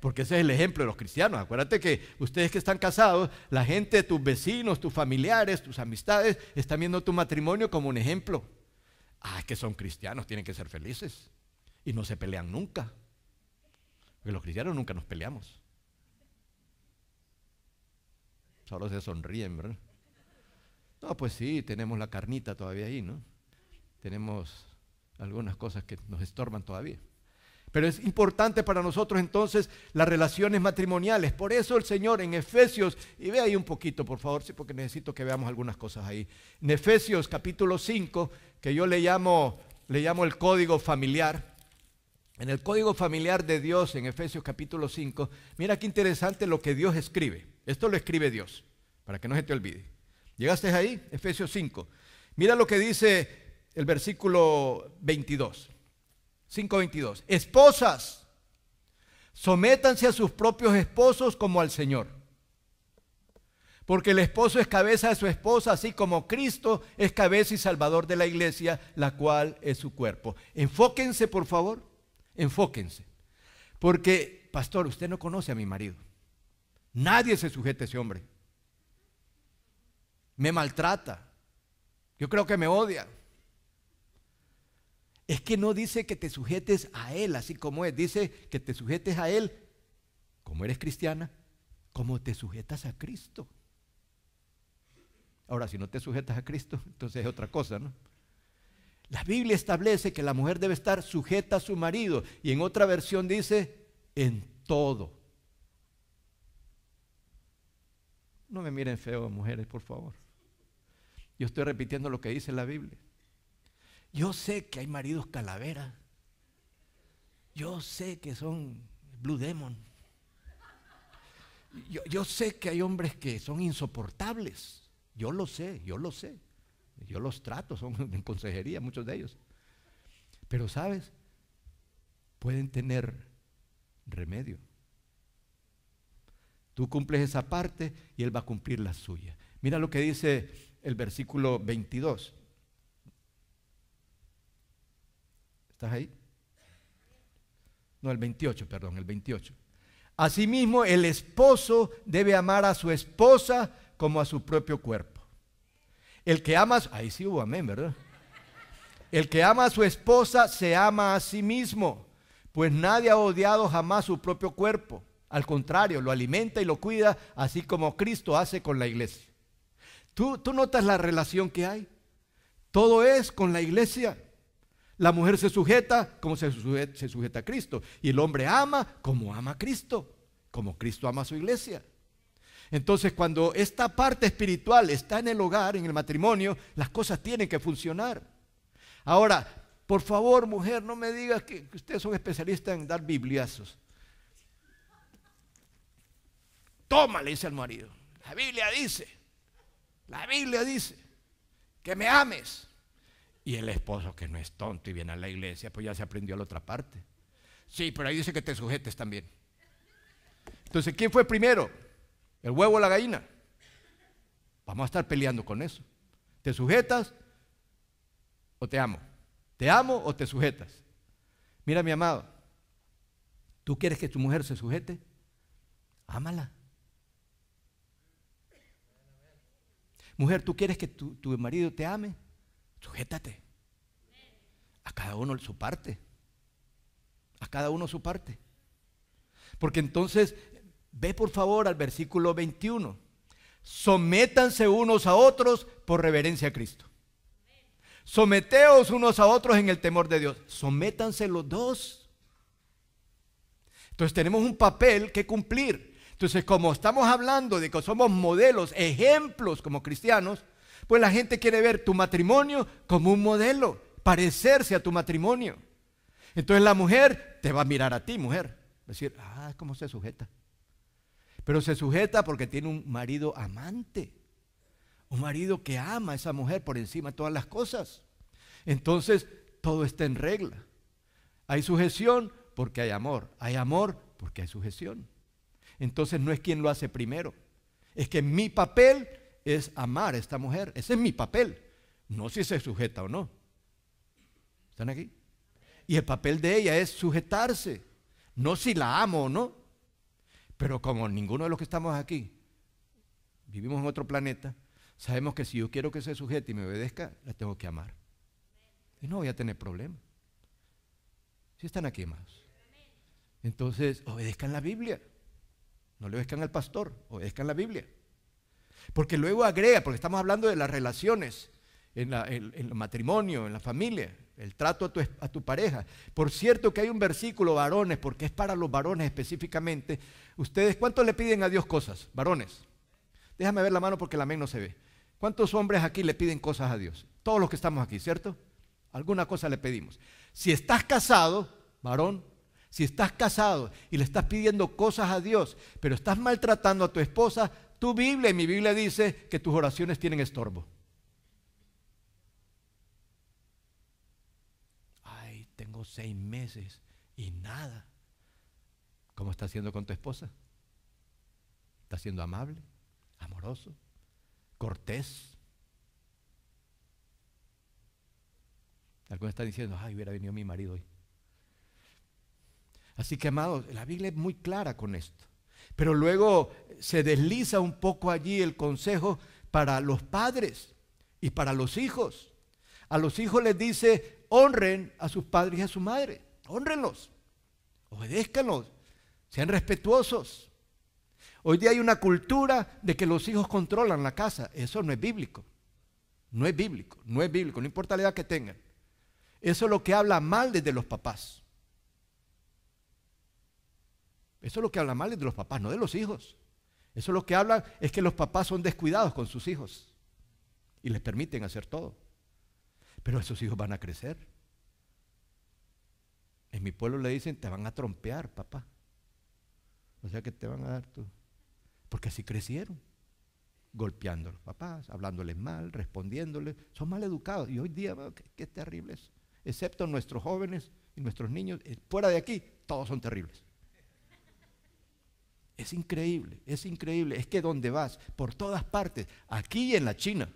Porque ese es el ejemplo de los cristianos. Acuérdate que ustedes que están casados, la gente, tus vecinos, tus familiares, tus amistades, están viendo tu matrimonio como un ejemplo. Ah, que son cristianos, tienen que ser felices. Y no se pelean nunca. Porque los cristianos nunca nos peleamos. Solo se sonríen, ¿verdad? No, pues sí, tenemos la carnita todavía ahí, ¿no? Tenemos algunas cosas que nos estorban todavía. Pero es importante para nosotros entonces las relaciones matrimoniales. Por eso el Señor en Efesios, y ve ahí un poquito por favor, sí, porque necesito que veamos algunas cosas ahí. En Efesios capítulo 5, que yo le llamo, le llamo el código familiar, en el código familiar de Dios, en Efesios capítulo 5, mira qué interesante lo que Dios escribe. Esto lo escribe Dios, para que no se te olvide. ¿Llegaste ahí? Efesios 5. Mira lo que dice el versículo 22. 5.22. Esposas, sométanse a sus propios esposos como al Señor. Porque el esposo es cabeza de su esposa, así como Cristo es cabeza y salvador de la iglesia, la cual es su cuerpo. Enfóquense, por favor Enfóquense. Porque, pastor, usted no conoce a mi marido. Nadie se sujeta a ese hombre. Me maltrata. Yo creo que me odia. Es que no dice que te sujetes a él así como es. Dice que te sujetes a él como eres cristiana, como te sujetas a Cristo. Ahora, si no te sujetas a Cristo, entonces es otra cosa, ¿no? La Biblia establece que la mujer debe estar sujeta a su marido y en otra versión dice, en todo. No me miren feo, mujeres, por favor. Yo estoy repitiendo lo que dice la Biblia. Yo sé que hay maridos calaveras, Yo sé que son Blue Demon. yo sé que hay hombres que son insoportables. Yo lo sé, yo lo sé. Yo los trato, son en consejería muchos de ellos. Pero sabes, pueden tener remedio. Tú cumples esa parte y Él va a cumplir la suya. Mira lo que dice el versículo 22. ¿Estás ahí? No, el 28, perdón, el 28. Asimismo, el esposo debe amar a su esposa como a su propio cuerpo. El que ama, sí amén, ¿verdad? El que ama a su esposa se ama a sí mismo, pues nadie ha odiado jamás su propio cuerpo. Al contrario, lo alimenta y lo cuida, así como Cristo hace con la iglesia. Tú, tú notas la relación que hay. Todo es con la iglesia. La mujer se sujeta como se se sujeta a Cristo. Y el hombre ama como ama a Cristo, como Cristo ama a su iglesia. Entonces, cuando esta parte espiritual está en el hogar, en el matrimonio, las cosas tienen que funcionar. Ahora, por favor, mujer, no me digas que ustedes son especialistas en dar bibliazos. Toma, dice al marido. La Biblia dice, la Biblia dice, que me ames. Y el esposo, que no es tonto y viene a la iglesia, pues ya se aprendió a la otra parte. Sí, pero ahí dice que te sujetes también. Entonces, ¿quién fue primero? el huevo o la gallina. Vamos a estar peleando con eso. ¿Te sujetas o te amo? ¿Te amo o te sujetas? Mira, mi amado, ¿tú quieres que tu mujer se sujete? Ámala. Mujer, ¿tú quieres que tu, tu marido te ame? Sujétate. A cada uno su parte. A cada uno su parte. Porque entonces Ve por favor al versículo 21. Sométanse unos a otros por reverencia a Cristo. Someteos unos a otros en el temor de Dios. Sométanse los dos. Entonces tenemos un papel que cumplir. Entonces como estamos hablando de que somos modelos, ejemplos como cristianos, pues la gente quiere ver tu matrimonio como un modelo, parecerse a tu matrimonio. Entonces la mujer te va a mirar a ti, mujer. Decir, ah, cómo se sujeta. Pero se sujeta porque tiene un marido amante, un marido que ama a esa mujer por encima de todas las cosas. Entonces, todo está en regla. Hay sujeción porque hay amor, hay amor porque hay sujeción. Entonces no es quien lo hace primero, es que mi papel es amar a esta mujer, ese es mi papel, no si se sujeta o no. ¿Están aquí? Y el papel de ella es sujetarse, no si la amo o no. Pero como ninguno de los que estamos aquí vivimos en otro planeta, sabemos que si yo quiero que se sujete y me obedezca, la tengo que amar. Y no voy a tener problema. Si están aquí, más? Entonces, obedezcan la Biblia. No le obedezcan al pastor, obedezcan la Biblia. Porque luego agrega, porque estamos hablando de las relaciones en el matrimonio, en la familia, el trato a tu, pareja. Por cierto que hay un versículo, varones, porque es para los varones específicamente. Ustedes, ¿cuántos le piden a Dios cosas, varones? Déjame ver la mano porque la men no se ve. ¿Cuántos hombres aquí le piden cosas a Dios? Todos los que estamos aquí, ¿cierto? Alguna cosa le pedimos. Si estás casado, varón, si estás casado y le estás pidiendo cosas a Dios, pero estás maltratando a tu esposa, tu Biblia y mi Biblia dice que tus oraciones tienen estorbo. seis meses y nada. ¿Cómo está haciendo con tu esposa? ¿Está siendo amable, amoroso, cortés? Algunos están diciendo, ay, hubiera venido mi marido hoy. Así que, amados, la Biblia es muy clara con esto. Pero luego se desliza un poco allí el consejo para los padres y para los hijos. A los hijos les dice, honren a sus padres y a su madre. Honrenlos, obedézcanlos, sean respetuosos. Hoy día hay una cultura de que los hijos controlan la casa. Eso no es bíblico. No es bíblico, no es bíblico, no importa la edad que tengan. Eso es lo que habla mal desde los papás. Eso es lo que habla mal desde los papás, no de los hijos. Eso es lo que habla es que los papás son descuidados con sus hijos y les permiten hacer todo. Pero esos hijos van a crecer. En mi pueblo le dicen, te van a trompear, papá. O sea que te van a dar tú. Porque así crecieron. Golpeando a los papás, hablándoles mal, respondiéndoles. Son mal educados. Y hoy día, qué, terribles terrible es. Excepto nuestros jóvenes y nuestros niños. Eh, fuera de aquí, todos son terribles. Es increíble, es increíble. Es que donde vas, por todas partes, aquí en la China,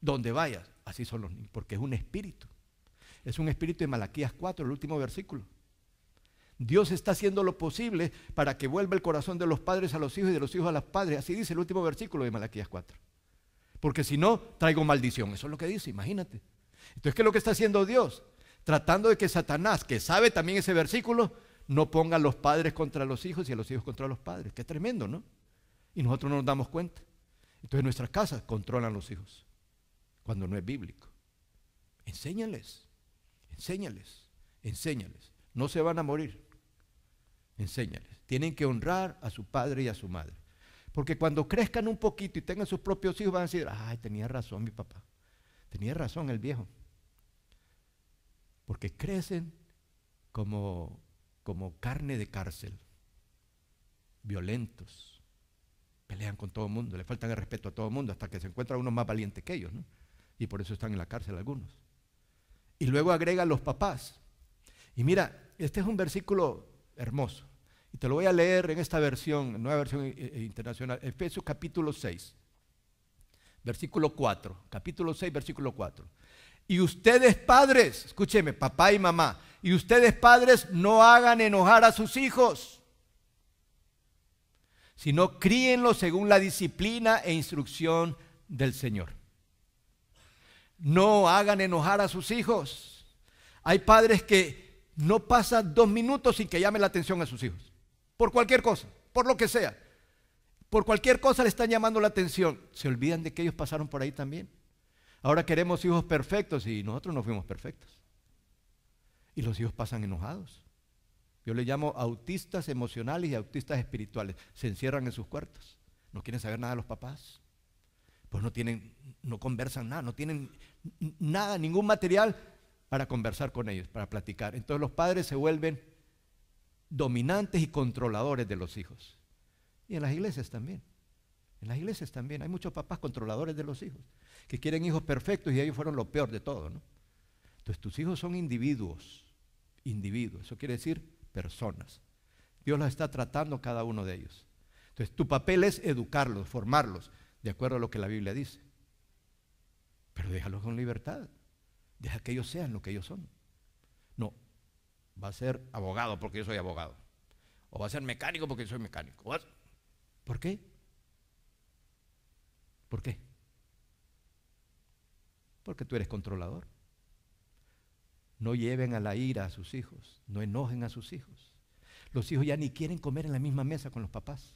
donde vayas, Así son los niños, porque es un espíritu. Es un espíritu de Malaquías 4, el último versículo. Dios está haciendo lo posible para que vuelva el corazón de los padres a los hijos y de los hijos a los padres. Así dice el último versículo de Malaquías 4. Porque si no, traigo maldición. Eso es lo que dice, imagínate. Entonces, ¿qué es lo que está haciendo Dios? Tratando de que Satanás, que sabe también ese versículo, no ponga a los padres contra los hijos y a los hijos contra los padres. Qué tremendo, ¿no? Y nosotros no nos damos cuenta. Entonces nuestras casas controlan los hijos cuando no es bíblico. Enséñales, enséñales, enséñales. No se van a morir. Enséñales. Tienen que honrar a su padre y a su madre. Porque cuando crezcan un poquito y tengan sus propios hijos, van a decir, ay, tenía razón mi papá. Tenía razón el viejo. Porque crecen como, como carne de cárcel, violentos, pelean con todo el mundo, le faltan el respeto a todo el mundo hasta que se encuentra uno más valiente que ellos. ¿no? Y por eso están en la cárcel algunos. Y luego agrega los papás. Y mira, este es un versículo hermoso. Y te lo voy a leer en esta versión, nueva versión internacional, Efesios capítulo 6, versículo 4. Capítulo 6, versículo 4. Y ustedes padres, escúcheme, papá y mamá, y ustedes padres no hagan enojar a sus hijos, sino críenlos según la disciplina e instrucción del Señor. No hagan enojar a sus hijos. Hay padres que no pasan dos minutos sin que llamen la atención a sus hijos. Por cualquier cosa, por lo que sea. Por cualquier cosa le están llamando la atención. Se olvidan de que ellos pasaron por ahí también. Ahora queremos hijos perfectos y nosotros no fuimos perfectos. Y los hijos pasan enojados. Yo le llamo autistas emocionales y autistas espirituales. Se encierran en sus cuartos. No quieren saber nada de los papás pues no tienen, no conversan nada, no tienen nada, ningún material para conversar con ellos, para platicar. Entonces los padres se vuelven dominantes y controladores de los hijos. Y en las iglesias también. En las iglesias también hay muchos papás controladores de los hijos, que quieren hijos perfectos y ellos fueron lo peor de todo, Entonces tus hijos son individuos, individuos, eso quiere decir personas. Dios las está tratando cada uno de ellos. Entonces tu papel es educarlos, formarlos de acuerdo a lo que la Biblia dice. Pero déjalos con libertad. Deja que ellos sean lo que ellos son. No, va a ser abogado porque yo soy abogado. O va a ser mecánico porque yo soy mecánico. ¿Por qué? ¿Por qué? Porque tú eres controlador. No lleven a la ira a sus hijos, no enojen a sus hijos. Los hijos ya ni quieren comer en la misma mesa con los papás.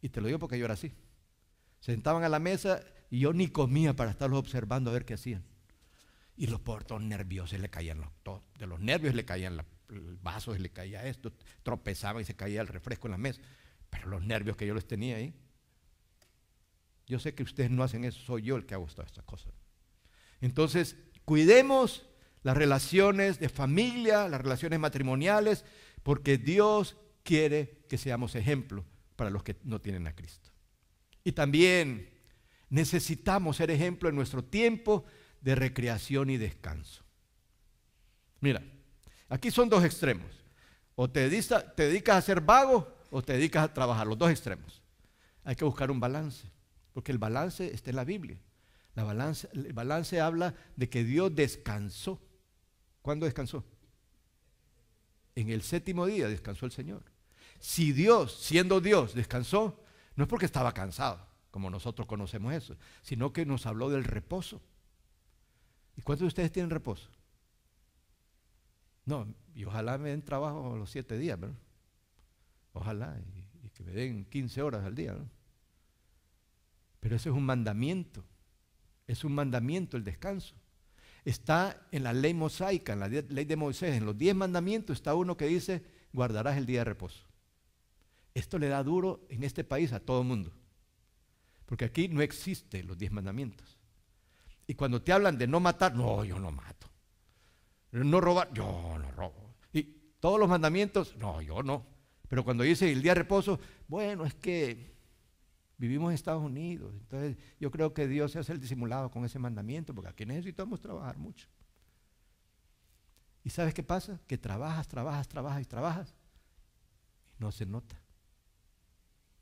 Y te lo digo porque yo era así. Sentaban a la mesa y yo ni comía para estarlos observando a ver qué hacían. Y los pobres todos nerviosos, le caían los, de los nervios le caían los vasos, le caía esto, tropezaba y se caía el refresco en la mesa. Pero los nervios que yo les tenía ahí. Yo sé que ustedes no hacen eso, soy yo el que hago todas estas cosas. Entonces, cuidemos las relaciones de familia, las relaciones matrimoniales, porque Dios quiere que seamos ejemplo para los que no tienen a Cristo. Y también necesitamos ser ejemplo en nuestro tiempo de recreación y descanso. Mira, aquí son dos extremos. O te, te dedicas a ser vago o te dedicas a trabajar, los dos extremos. Hay que buscar un balance, porque el balance está en la Biblia. La el balance habla de que Dios descansó. ¿Cuándo descansó? En el séptimo día descansó el Señor. Si Dios, siendo Dios, descansó, no es porque estaba cansado, como nosotros conocemos eso, sino que nos habló del reposo. ¿Y cuántos de ustedes tienen reposo? No, y ojalá me den trabajo los siete días, ¿verdad? Ojalá, y, que me den 15 horas al día, Pero ese es un mandamiento, es un mandamiento el descanso. Está en la ley mosaica, en la ley de Moisés, en los diez mandamientos está uno que dice, guardarás el día de reposo. Esto le da duro en este país a todo el mundo. Porque aquí no existen los diez mandamientos. Y cuando te hablan de no matar, no, yo no mato. No robar, yo no robo. Y todos los mandamientos, no, yo no. Pero cuando dice el día de reposo, bueno, es que vivimos en Estados Unidos. Entonces yo creo que Dios se hace el disimulado con ese mandamiento, porque aquí necesitamos trabajar mucho. ¿Y sabes qué pasa? Que trabajas, trabajas, trabajas y trabajas. Y no se nota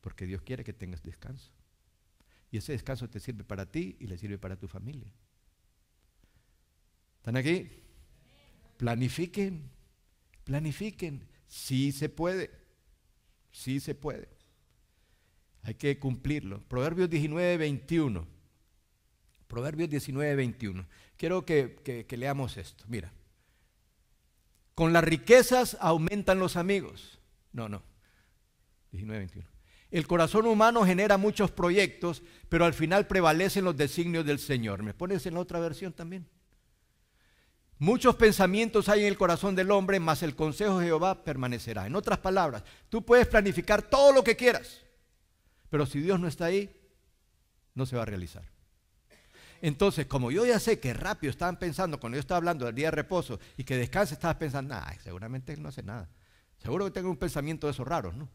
porque Dios quiere que tengas descanso. Y ese descanso te sirve para ti y le sirve para tu familia. ¿Están aquí? Planifiquen, planifiquen. Sí se puede, sí se puede. Hay que cumplirlo. Proverbios 19, 21. Proverbios 19, 21. Quiero que, leamos esto. Mira. Con las riquezas aumentan los amigos. No, no. 19, 21. El corazón humano genera muchos proyectos, pero al final prevalecen los designios del Señor. ¿Me pones en la otra versión también? Muchos pensamientos hay en el corazón del hombre, mas el consejo de Jehová permanecerá. En otras palabras, tú puedes planificar todo lo que quieras, pero si Dios no está ahí, no se va a realizar. Entonces, como yo ya sé que rápido estaban pensando, cuando yo estaba hablando del día de reposo y que descanse, estabas pensando, seguramente él no hace nada. Seguro que tengo un pensamiento de esos raros, ¿no?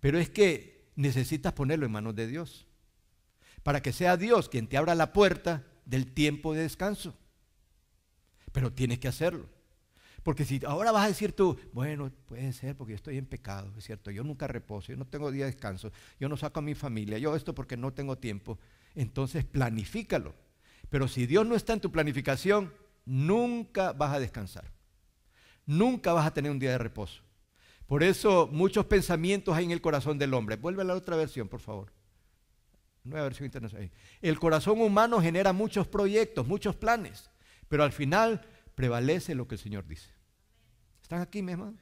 Pero es que necesitas ponerlo en manos de Dios. Para que sea Dios quien te abra la puerta del tiempo de descanso. Pero tienes que hacerlo. Porque si ahora vas a decir tú, bueno, puede ser porque yo estoy en pecado, es cierto, yo nunca reposo, yo no tengo día de descanso, yo no saco a mi familia, yo esto porque no tengo tiempo, entonces planifícalo. Pero si Dios no está en tu planificación, nunca vas a descansar. Nunca vas a tener un día de reposo. Por eso muchos pensamientos hay en el corazón del hombre. Vuelve a la otra versión, por favor. Nueva versión internacional. El corazón humano genera muchos proyectos, muchos planes, pero al final prevalece lo que el Señor dice. ¿Están aquí, mi hermano?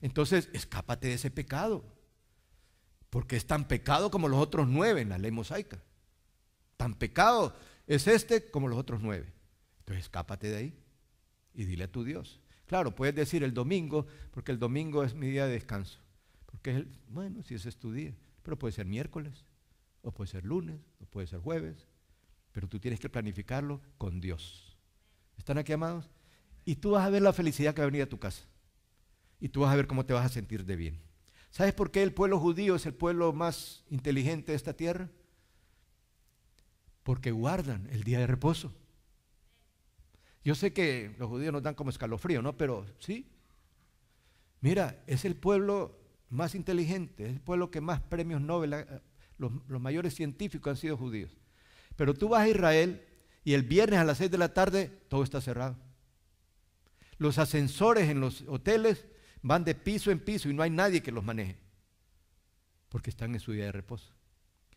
Entonces, escápate de ese pecado, porque es tan pecado como los otros nueve en la ley mosaica. Tan pecado es este como los otros nueve. Entonces, escápate de ahí y dile a tu Dios, Claro, puedes decir el domingo, porque el domingo es mi día de descanso. Porque es el, bueno, si ese es tu día, pero puede ser miércoles, o puede ser lunes, o puede ser jueves, pero tú tienes que planificarlo con Dios. ¿Están aquí, amados? Y tú vas a ver la felicidad que va a venir a tu casa. Y tú vas a ver cómo te vas a sentir de bien. ¿Sabes por qué el pueblo judío es el pueblo más inteligente de esta tierra? Porque guardan el día de reposo. Yo sé que los judíos nos dan como escalofrío, ¿no? Pero sí. Mira, es el pueblo más inteligente, es el pueblo que más premios Nobel, los, mayores científicos han sido judíos. Pero tú vas a Israel y el viernes a las seis de la tarde todo está cerrado. Los ascensores en los hoteles van de piso en piso y no hay nadie que los maneje, porque están en su día de reposo.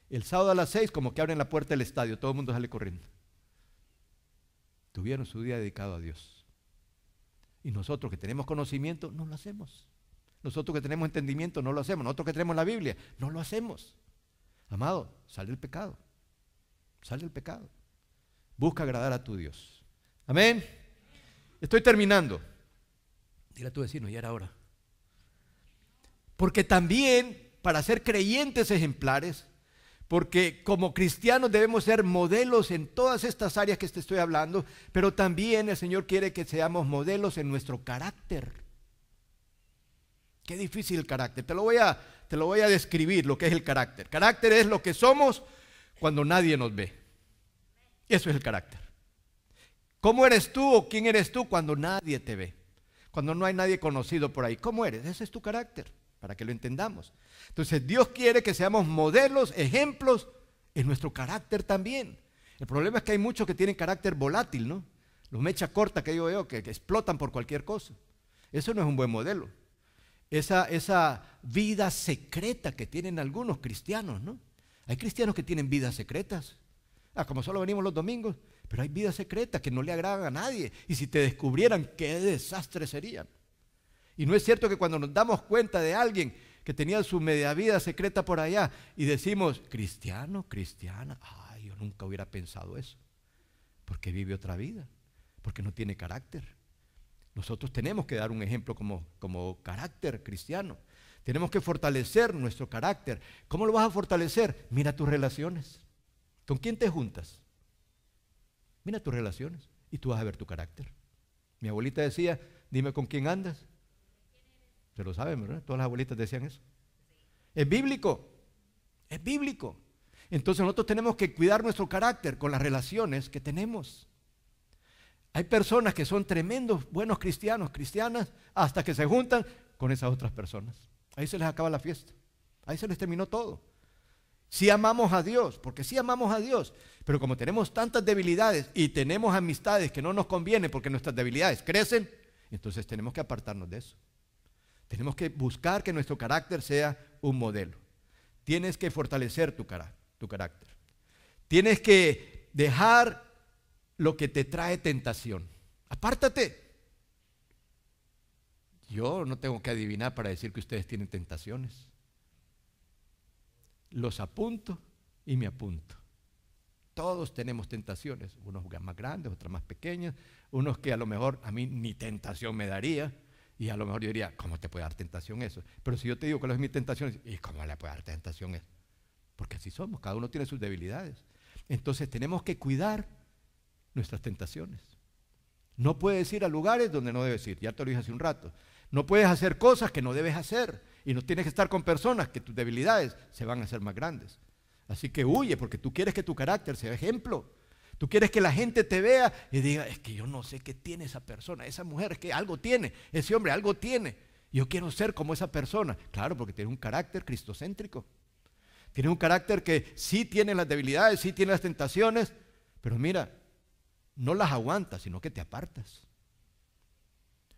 El sábado a las seis como que abren la puerta del estadio, todo el mundo sale corriendo tuvieron su día dedicado a Dios. Y nosotros que tenemos conocimiento, no lo hacemos. Nosotros que tenemos entendimiento, no lo hacemos. Nosotros que tenemos la Biblia, no lo hacemos. Amado, sale el pecado. Sale el pecado. Busca agradar a tu Dios. Amén. Estoy terminando. Dile a tu vecino, ya era hora. Porque también para ser creyentes ejemplares porque como cristianos debemos ser modelos en todas estas áreas que te estoy hablando, pero también el Señor quiere que seamos modelos en nuestro carácter. Qué difícil el carácter. Te lo voy a, te lo voy a describir lo que es el carácter. Carácter es lo que somos cuando nadie nos ve. Eso es el carácter. ¿Cómo eres tú o quién eres tú cuando nadie te ve? Cuando no hay nadie conocido por ahí. ¿Cómo eres? Ese es tu carácter para que lo entendamos. Entonces Dios quiere que seamos modelos, ejemplos en nuestro carácter también. El problema es que hay muchos que tienen carácter volátil, ¿no? Los mecha corta que yo veo, que, explotan por cualquier cosa. Eso no es un buen modelo. Esa, esa vida secreta que tienen algunos cristianos, ¿no? Hay cristianos que tienen vidas secretas. Ah, como solo venimos los domingos, pero hay vidas secretas que no le agradan a nadie. Y si te descubrieran, qué desastre serían. Y no es cierto que cuando nos damos cuenta de alguien que tenía su media vida secreta por allá y decimos, cristiano, cristiana, ay, yo nunca hubiera pensado eso, porque vive otra vida, porque no tiene carácter. Nosotros tenemos que dar un ejemplo como, como carácter cristiano. Tenemos que fortalecer nuestro carácter. ¿Cómo lo vas a fortalecer? Mira tus relaciones. ¿Con quién te juntas? Mira tus relaciones y tú vas a ver tu carácter. Mi abuelita decía, dime con quién andas se lo saben, ¿verdad? Todas las abuelitas decían eso. Es bíblico. Es bíblico. Entonces nosotros tenemos que cuidar nuestro carácter con las relaciones que tenemos. Hay personas que son tremendos, buenos cristianos, cristianas, hasta que se juntan con esas otras personas. Ahí se les acaba la fiesta. Ahí se les terminó todo. Si amamos a Dios, porque si amamos a Dios, pero como tenemos tantas debilidades y tenemos amistades que no nos convienen porque nuestras debilidades crecen, entonces tenemos que apartarnos de eso. Tenemos que buscar que nuestro carácter sea un modelo. Tienes que fortalecer tu, tu carácter. Tienes que dejar lo que te trae tentación. Apártate. Yo no tengo que adivinar para decir que ustedes tienen tentaciones. Los apunto y me apunto. Todos tenemos tentaciones, unos más grandes, otros más pequeñas, unos que a lo mejor a mí ni tentación me daría, y a lo mejor yo diría, ¿cómo te puede dar tentación eso? Pero si yo te digo ¿cuáles es mi tentación, ¿y cómo le puede dar tentación eso? Porque así somos, cada uno tiene sus debilidades. Entonces tenemos que cuidar nuestras tentaciones. No puedes ir a lugares donde no debes ir, ya te lo dije hace un rato. No puedes hacer cosas que no debes hacer y no tienes que estar con personas que tus debilidades se van a hacer más grandes. Así que huye porque tú quieres que tu carácter sea ejemplo Tú quieres que la gente te vea y diga, es que yo no sé qué tiene esa persona, esa mujer, es que algo tiene, ese hombre algo tiene. Yo quiero ser como esa persona. Claro, porque tiene un carácter cristocéntrico. Tiene un carácter que sí tiene las debilidades, sí tiene las tentaciones, pero mira, no las aguantas, sino que te apartas.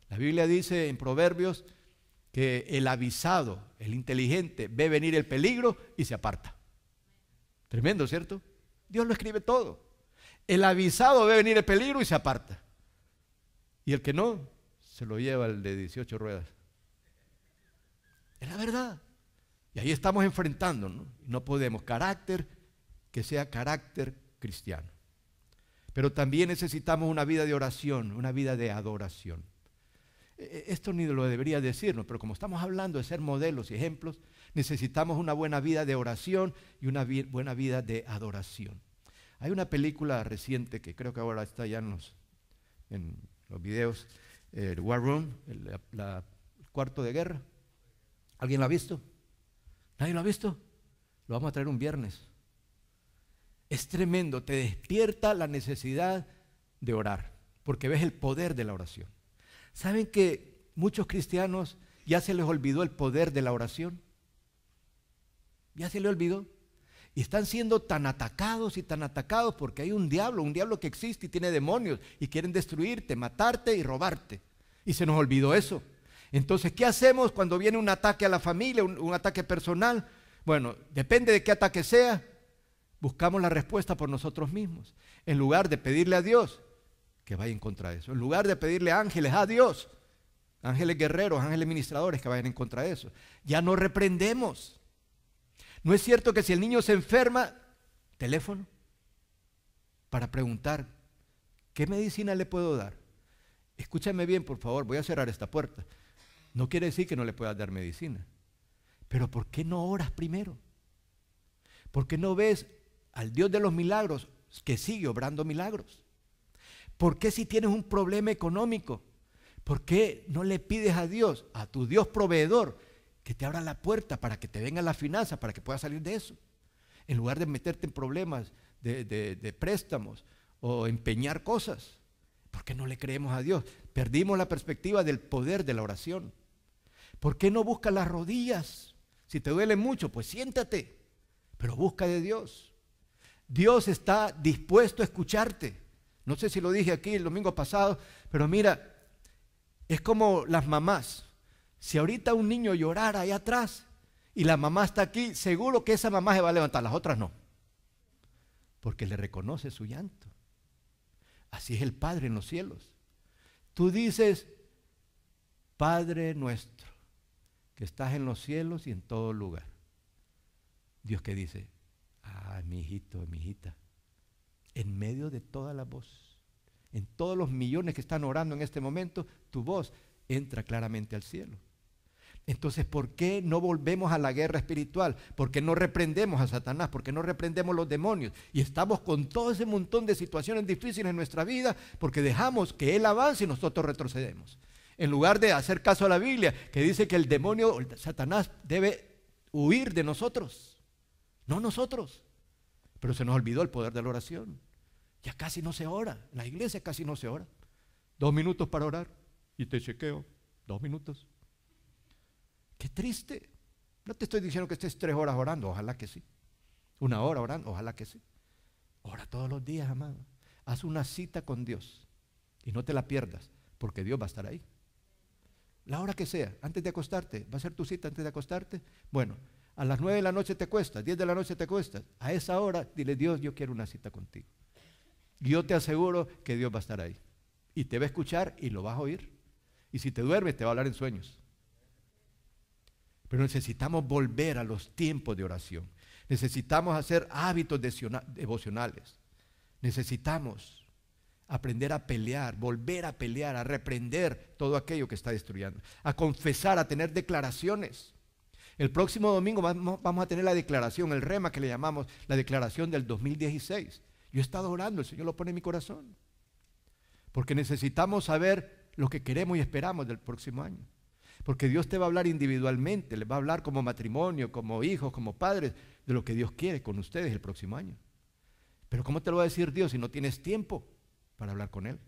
La Biblia dice en Proverbios que el avisado, el inteligente, ve venir el peligro y se aparta. Tremendo, ¿cierto? Dios lo escribe todo. El avisado ve venir el peligro y se aparta. Y el que no, se lo lleva el de 18 ruedas. Es la verdad. Y ahí estamos enfrentándonos. ¿no? No podemos. Carácter que sea carácter cristiano. Pero también necesitamos una vida de oración, una vida de adoración. E, e, esto ni lo debería decirnos, pero como estamos hablando de ser modelos y ejemplos, necesitamos una buena vida de oración y una buena vida de adoración. Hay una película reciente que creo que ahora está ya en los, videos, el eh, War Room, el, cuarto de guerra. ¿Alguien lo ha visto? ¿Nadie lo ha visto? Lo vamos a traer un viernes. Es tremendo, te despierta la necesidad de orar, porque ves el poder de la oración. ¿Saben que muchos cristianos ya se les olvidó el poder de la oración? ¿Ya se les olvidó? Y están siendo tan atacados y tan atacados porque hay un diablo, un diablo que existe y tiene demonios y quieren destruirte, matarte y robarte. Y se nos olvidó eso. Entonces, ¿qué hacemos cuando viene un ataque a la familia, un, ataque personal? Bueno, depende de qué ataque sea, buscamos la respuesta por nosotros mismos. En lugar de pedirle a Dios que vaya en contra de eso. En lugar de pedirle ángeles a Dios, ángeles guerreros, ángeles ministradores que vayan en contra de eso. Ya no reprendemos. ¿No es cierto que si el niño se enferma, teléfono? Para preguntar, ¿qué medicina le puedo dar? Escúchame bien, por favor, voy a cerrar esta puerta. No quiere decir que no le puedas dar medicina. Pero ¿por qué no oras primero? ¿Por qué no ves al Dios de los milagros que sigue obrando milagros? ¿Por qué si tienes un problema económico? ¿Por qué no le pides a Dios, a tu Dios proveedor, que te abra la puerta para que te venga la finanza, para que puedas salir de eso. En lugar de meterte en problemas de, préstamos o empeñar cosas. ¿Por qué no le creemos a Dios? Perdimos la perspectiva del poder de la oración. ¿Por qué no busca las rodillas? Si te duele mucho, pues siéntate, pero busca de Dios. Dios está dispuesto a escucharte. No sé si lo dije aquí el domingo pasado, pero mira, es como las mamás. Si ahorita un niño llorara ahí atrás y la mamá está aquí, seguro que esa mamá se va a levantar, las otras no. Porque le reconoce su llanto. Así es el Padre en los cielos. Tú dices, Padre nuestro, que estás en los cielos y en todo lugar. Dios que dice, ah, mi hijito, mi hijita, en medio de toda la voz, en todos los millones que están orando en este momento, tu voz entra claramente al cielo. Entonces, ¿por qué no volvemos a la guerra espiritual? ¿Por qué no reprendemos a Satanás? ¿Por qué no reprendemos los demonios? Y estamos con todo ese montón de situaciones difíciles en nuestra vida porque dejamos que Él avance y nosotros retrocedemos. En lugar de hacer caso a la Biblia que dice que el demonio, Satanás, debe huir de nosotros, no nosotros. Pero se nos olvidó el poder de la oración. Ya casi no se ora, la iglesia casi no se ora. Dos minutos para orar y te chequeo, dos minutos. Qué triste. No te estoy diciendo que estés tres horas orando, ojalá que sí. Una hora orando, ojalá que sí. Ora todos los días, amado. Haz una cita con Dios y no te la pierdas, porque Dios va a estar ahí. La hora que sea, antes de acostarte, va a ser tu cita antes de acostarte. Bueno, a las nueve de la noche te cuesta diez de la noche te cuesta A esa hora, dile Dios, yo quiero una cita contigo. Yo te aseguro que Dios va a estar ahí. Y te va a escuchar y lo vas a oír. Y si te duermes, te va a hablar en sueños. Pero necesitamos volver a los tiempos de oración. Necesitamos hacer hábitos devocionales. Necesitamos aprender a pelear, volver a pelear, a reprender todo aquello que está destruyendo, a confesar, a tener declaraciones. El próximo domingo vamos a tener la declaración, el rema que le llamamos la declaración del 2016. Yo he estado orando, el Señor lo pone en mi corazón. Porque necesitamos saber lo que queremos y esperamos del próximo año. Porque Dios te va a hablar individualmente, le va a hablar como matrimonio, como hijos, como padres, de lo que Dios quiere con ustedes el próximo año. Pero ¿cómo te lo va a decir Dios si no tienes tiempo para hablar con Él?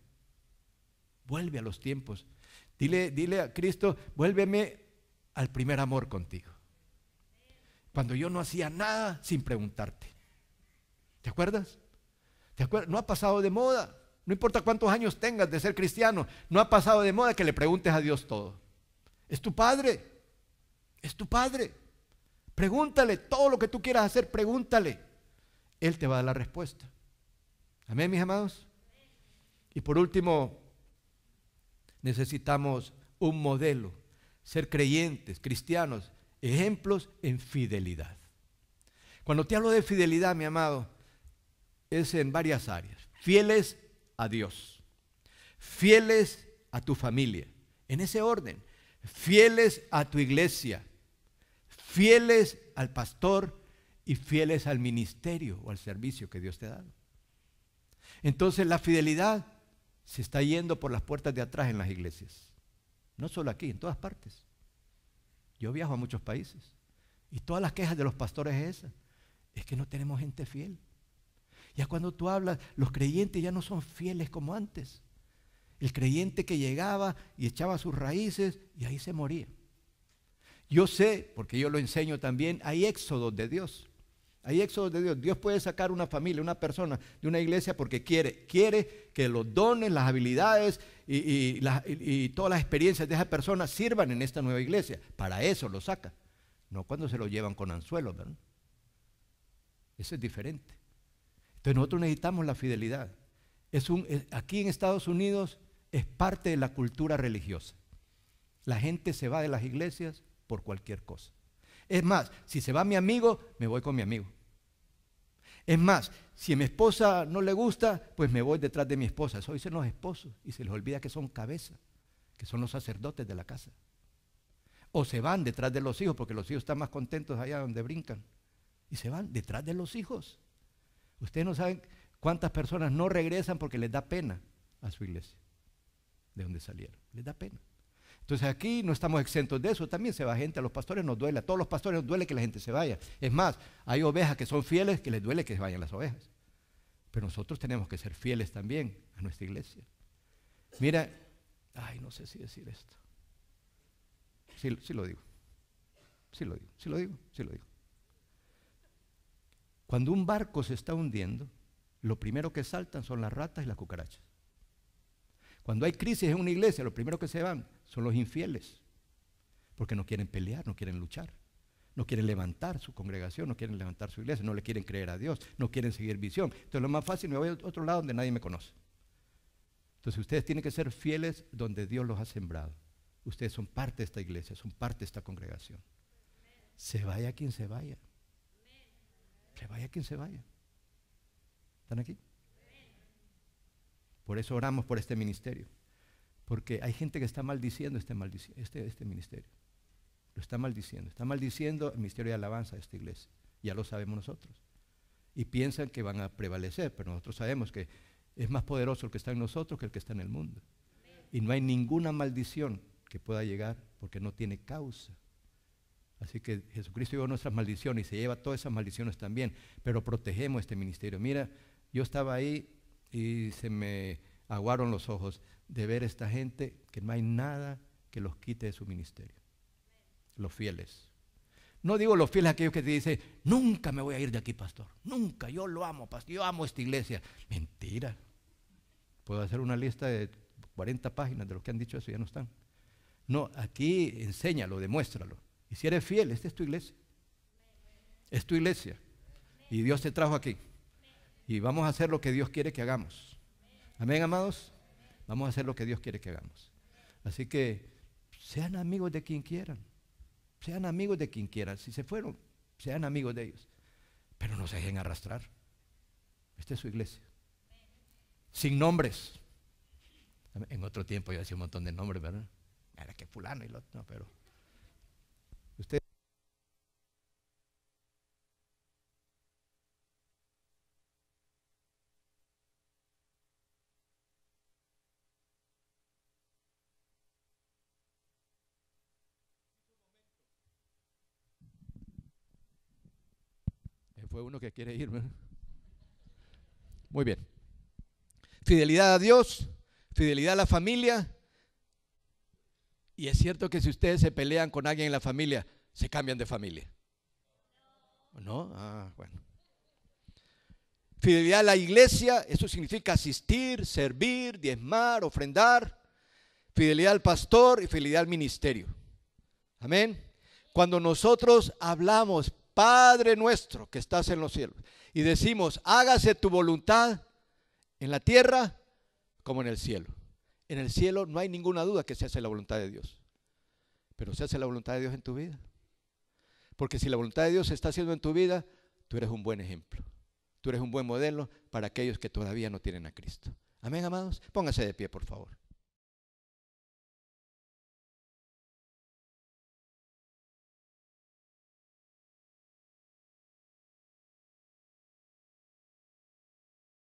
Vuelve a los tiempos. Dile, dile a Cristo, vuélveme al primer amor contigo. Cuando yo no hacía nada sin preguntarte. ¿Te acuerdas? ¿Te acuerdas? No ha pasado de moda. No importa cuántos años tengas de ser cristiano, no ha pasado de moda que le preguntes a Dios todo. Es tu padre. Es tu padre. Pregúntale todo lo que tú quieras hacer, pregúntale. Él te va a dar la respuesta. Amén, mis amados. Y por último, necesitamos un modelo, ser creyentes, cristianos, ejemplos en fidelidad. Cuando te hablo de fidelidad, mi amado, es en varias áreas. Fieles a Dios, fieles a tu familia, en ese orden fieles a tu iglesia, fieles al pastor y fieles al ministerio o al servicio que Dios te da. Entonces la fidelidad se está yendo por las puertas de atrás en las iglesias. No solo aquí, en todas partes. Yo viajo a muchos países y todas las quejas de los pastores es esa. Es que no tenemos gente fiel. Ya cuando tú hablas, los creyentes ya no son fieles como antes. El creyente que llegaba y echaba sus raíces y ahí se moría. Yo sé, porque yo lo enseño también, hay éxodos de Dios. Hay éxodos de Dios. Dios puede sacar una familia, una persona de una iglesia porque quiere, quiere que los dones, las habilidades y, todas las experiencias de esa persona sirvan en esta nueva iglesia. Para eso lo saca. No cuando se lo llevan con anzuelos, ¿verdad? Eso es diferente. Entonces nosotros necesitamos la fidelidad. Es un, aquí en Estados Unidos es parte de la cultura religiosa. La gente se va de las iglesias por cualquier cosa. Es más, si se va mi amigo, me voy con mi amigo. Es más, si a mi esposa no le gusta, pues me voy detrás de mi esposa. Eso dicen los esposos y se les olvida que son cabezas, que son los sacerdotes de la casa. O se van detrás de los hijos, porque los hijos están más contentos allá donde brincan. Y se van detrás de los hijos. Ustedes no saben cuántas personas no regresan porque les da pena a su iglesia de donde salieron. Les da pena. Entonces aquí no estamos exentos de eso, también se va gente, a los pastores nos duele, a todos los pastores nos duele que la gente se vaya. Es más, hay ovejas que son fieles que les duele que se vayan las ovejas. Pero nosotros tenemos que ser fieles también a nuestra iglesia. Mira, ay, no sé si decir esto. si lo digo. si lo digo, sí lo digo, sí lo digo. Cuando un barco se está hundiendo, lo primero que saltan son las ratas y las cucarachas. Cuando hay crisis en una iglesia, lo primero que se van son los infieles, porque no quieren pelear, no quieren luchar, no quieren levantar su congregación, no quieren levantar su iglesia, no le quieren creer a Dios, no quieren seguir visión. Entonces lo más fácil me voy a otro lado donde nadie me conoce. Entonces ustedes tienen que ser fieles donde Dios los ha sembrado. Ustedes son parte de esta iglesia, son parte de esta congregación. Se vaya quien se vaya. Se vaya quien se vaya. ¿Están aquí? Por eso oramos por este ministerio. Porque hay gente que está maldiciendo este, este, este, ministerio. Lo está maldiciendo. Está maldiciendo el ministerio de alabanza de esta iglesia. Ya lo sabemos nosotros. Y piensan que van a prevalecer, pero nosotros sabemos que es más poderoso el que está en nosotros que el que está en el mundo. Y no hay ninguna maldición que pueda llegar porque no tiene causa. Así que Jesucristo llevó nuestras maldiciones y se lleva todas esas maldiciones también, pero protegemos este ministerio. Mira, yo estaba ahí y se me aguaron los ojos de ver esta gente que no hay nada que los quite de su ministerio. Los fieles. No digo los fieles aquellos que te dicen, nunca me voy a ir de aquí, pastor. Nunca, yo lo amo, pastor. Yo amo esta iglesia. Mentira. Puedo hacer una lista de 40 páginas de los que han dicho eso, ya no están. No, aquí enséñalo, demuéstralo. Y si eres fiel, esta es tu iglesia. Es tu iglesia. Y Dios te trajo aquí. Y vamos a hacer lo que Dios quiere que hagamos. Amén, amados. Vamos a hacer lo que Dios quiere que hagamos. Así que sean amigos de quien quieran. Sean amigos de quien quieran. Si se fueron, sean amigos de ellos. Pero no se dejen arrastrar. Esta es su iglesia. Sin nombres. En otro tiempo yo hacía un montón de nombres, ¿verdad? Era que fulano y lo otro, no, pero. Usted uno que quiere ir. Muy bien. Fidelidad a Dios, fidelidad a la familia. Y es cierto que si ustedes se pelean con alguien en la familia, se cambian de familia. ¿No? Ah, bueno. Fidelidad a la iglesia, eso significa asistir, servir, diezmar, ofrendar. Fidelidad al pastor y fidelidad al ministerio. Amén. Cuando nosotros hablamos, Padre nuestro que estás en los cielos. Y decimos, hágase tu voluntad en la tierra como en el cielo. En el cielo no hay ninguna duda que se hace la voluntad de Dios. Pero se hace la voluntad de Dios en tu vida. Porque si la voluntad de Dios se está haciendo en tu vida, tú eres un buen ejemplo. Tú eres un buen modelo para aquellos que todavía no tienen a Cristo. Amén, amados. Póngase de pie, por favor.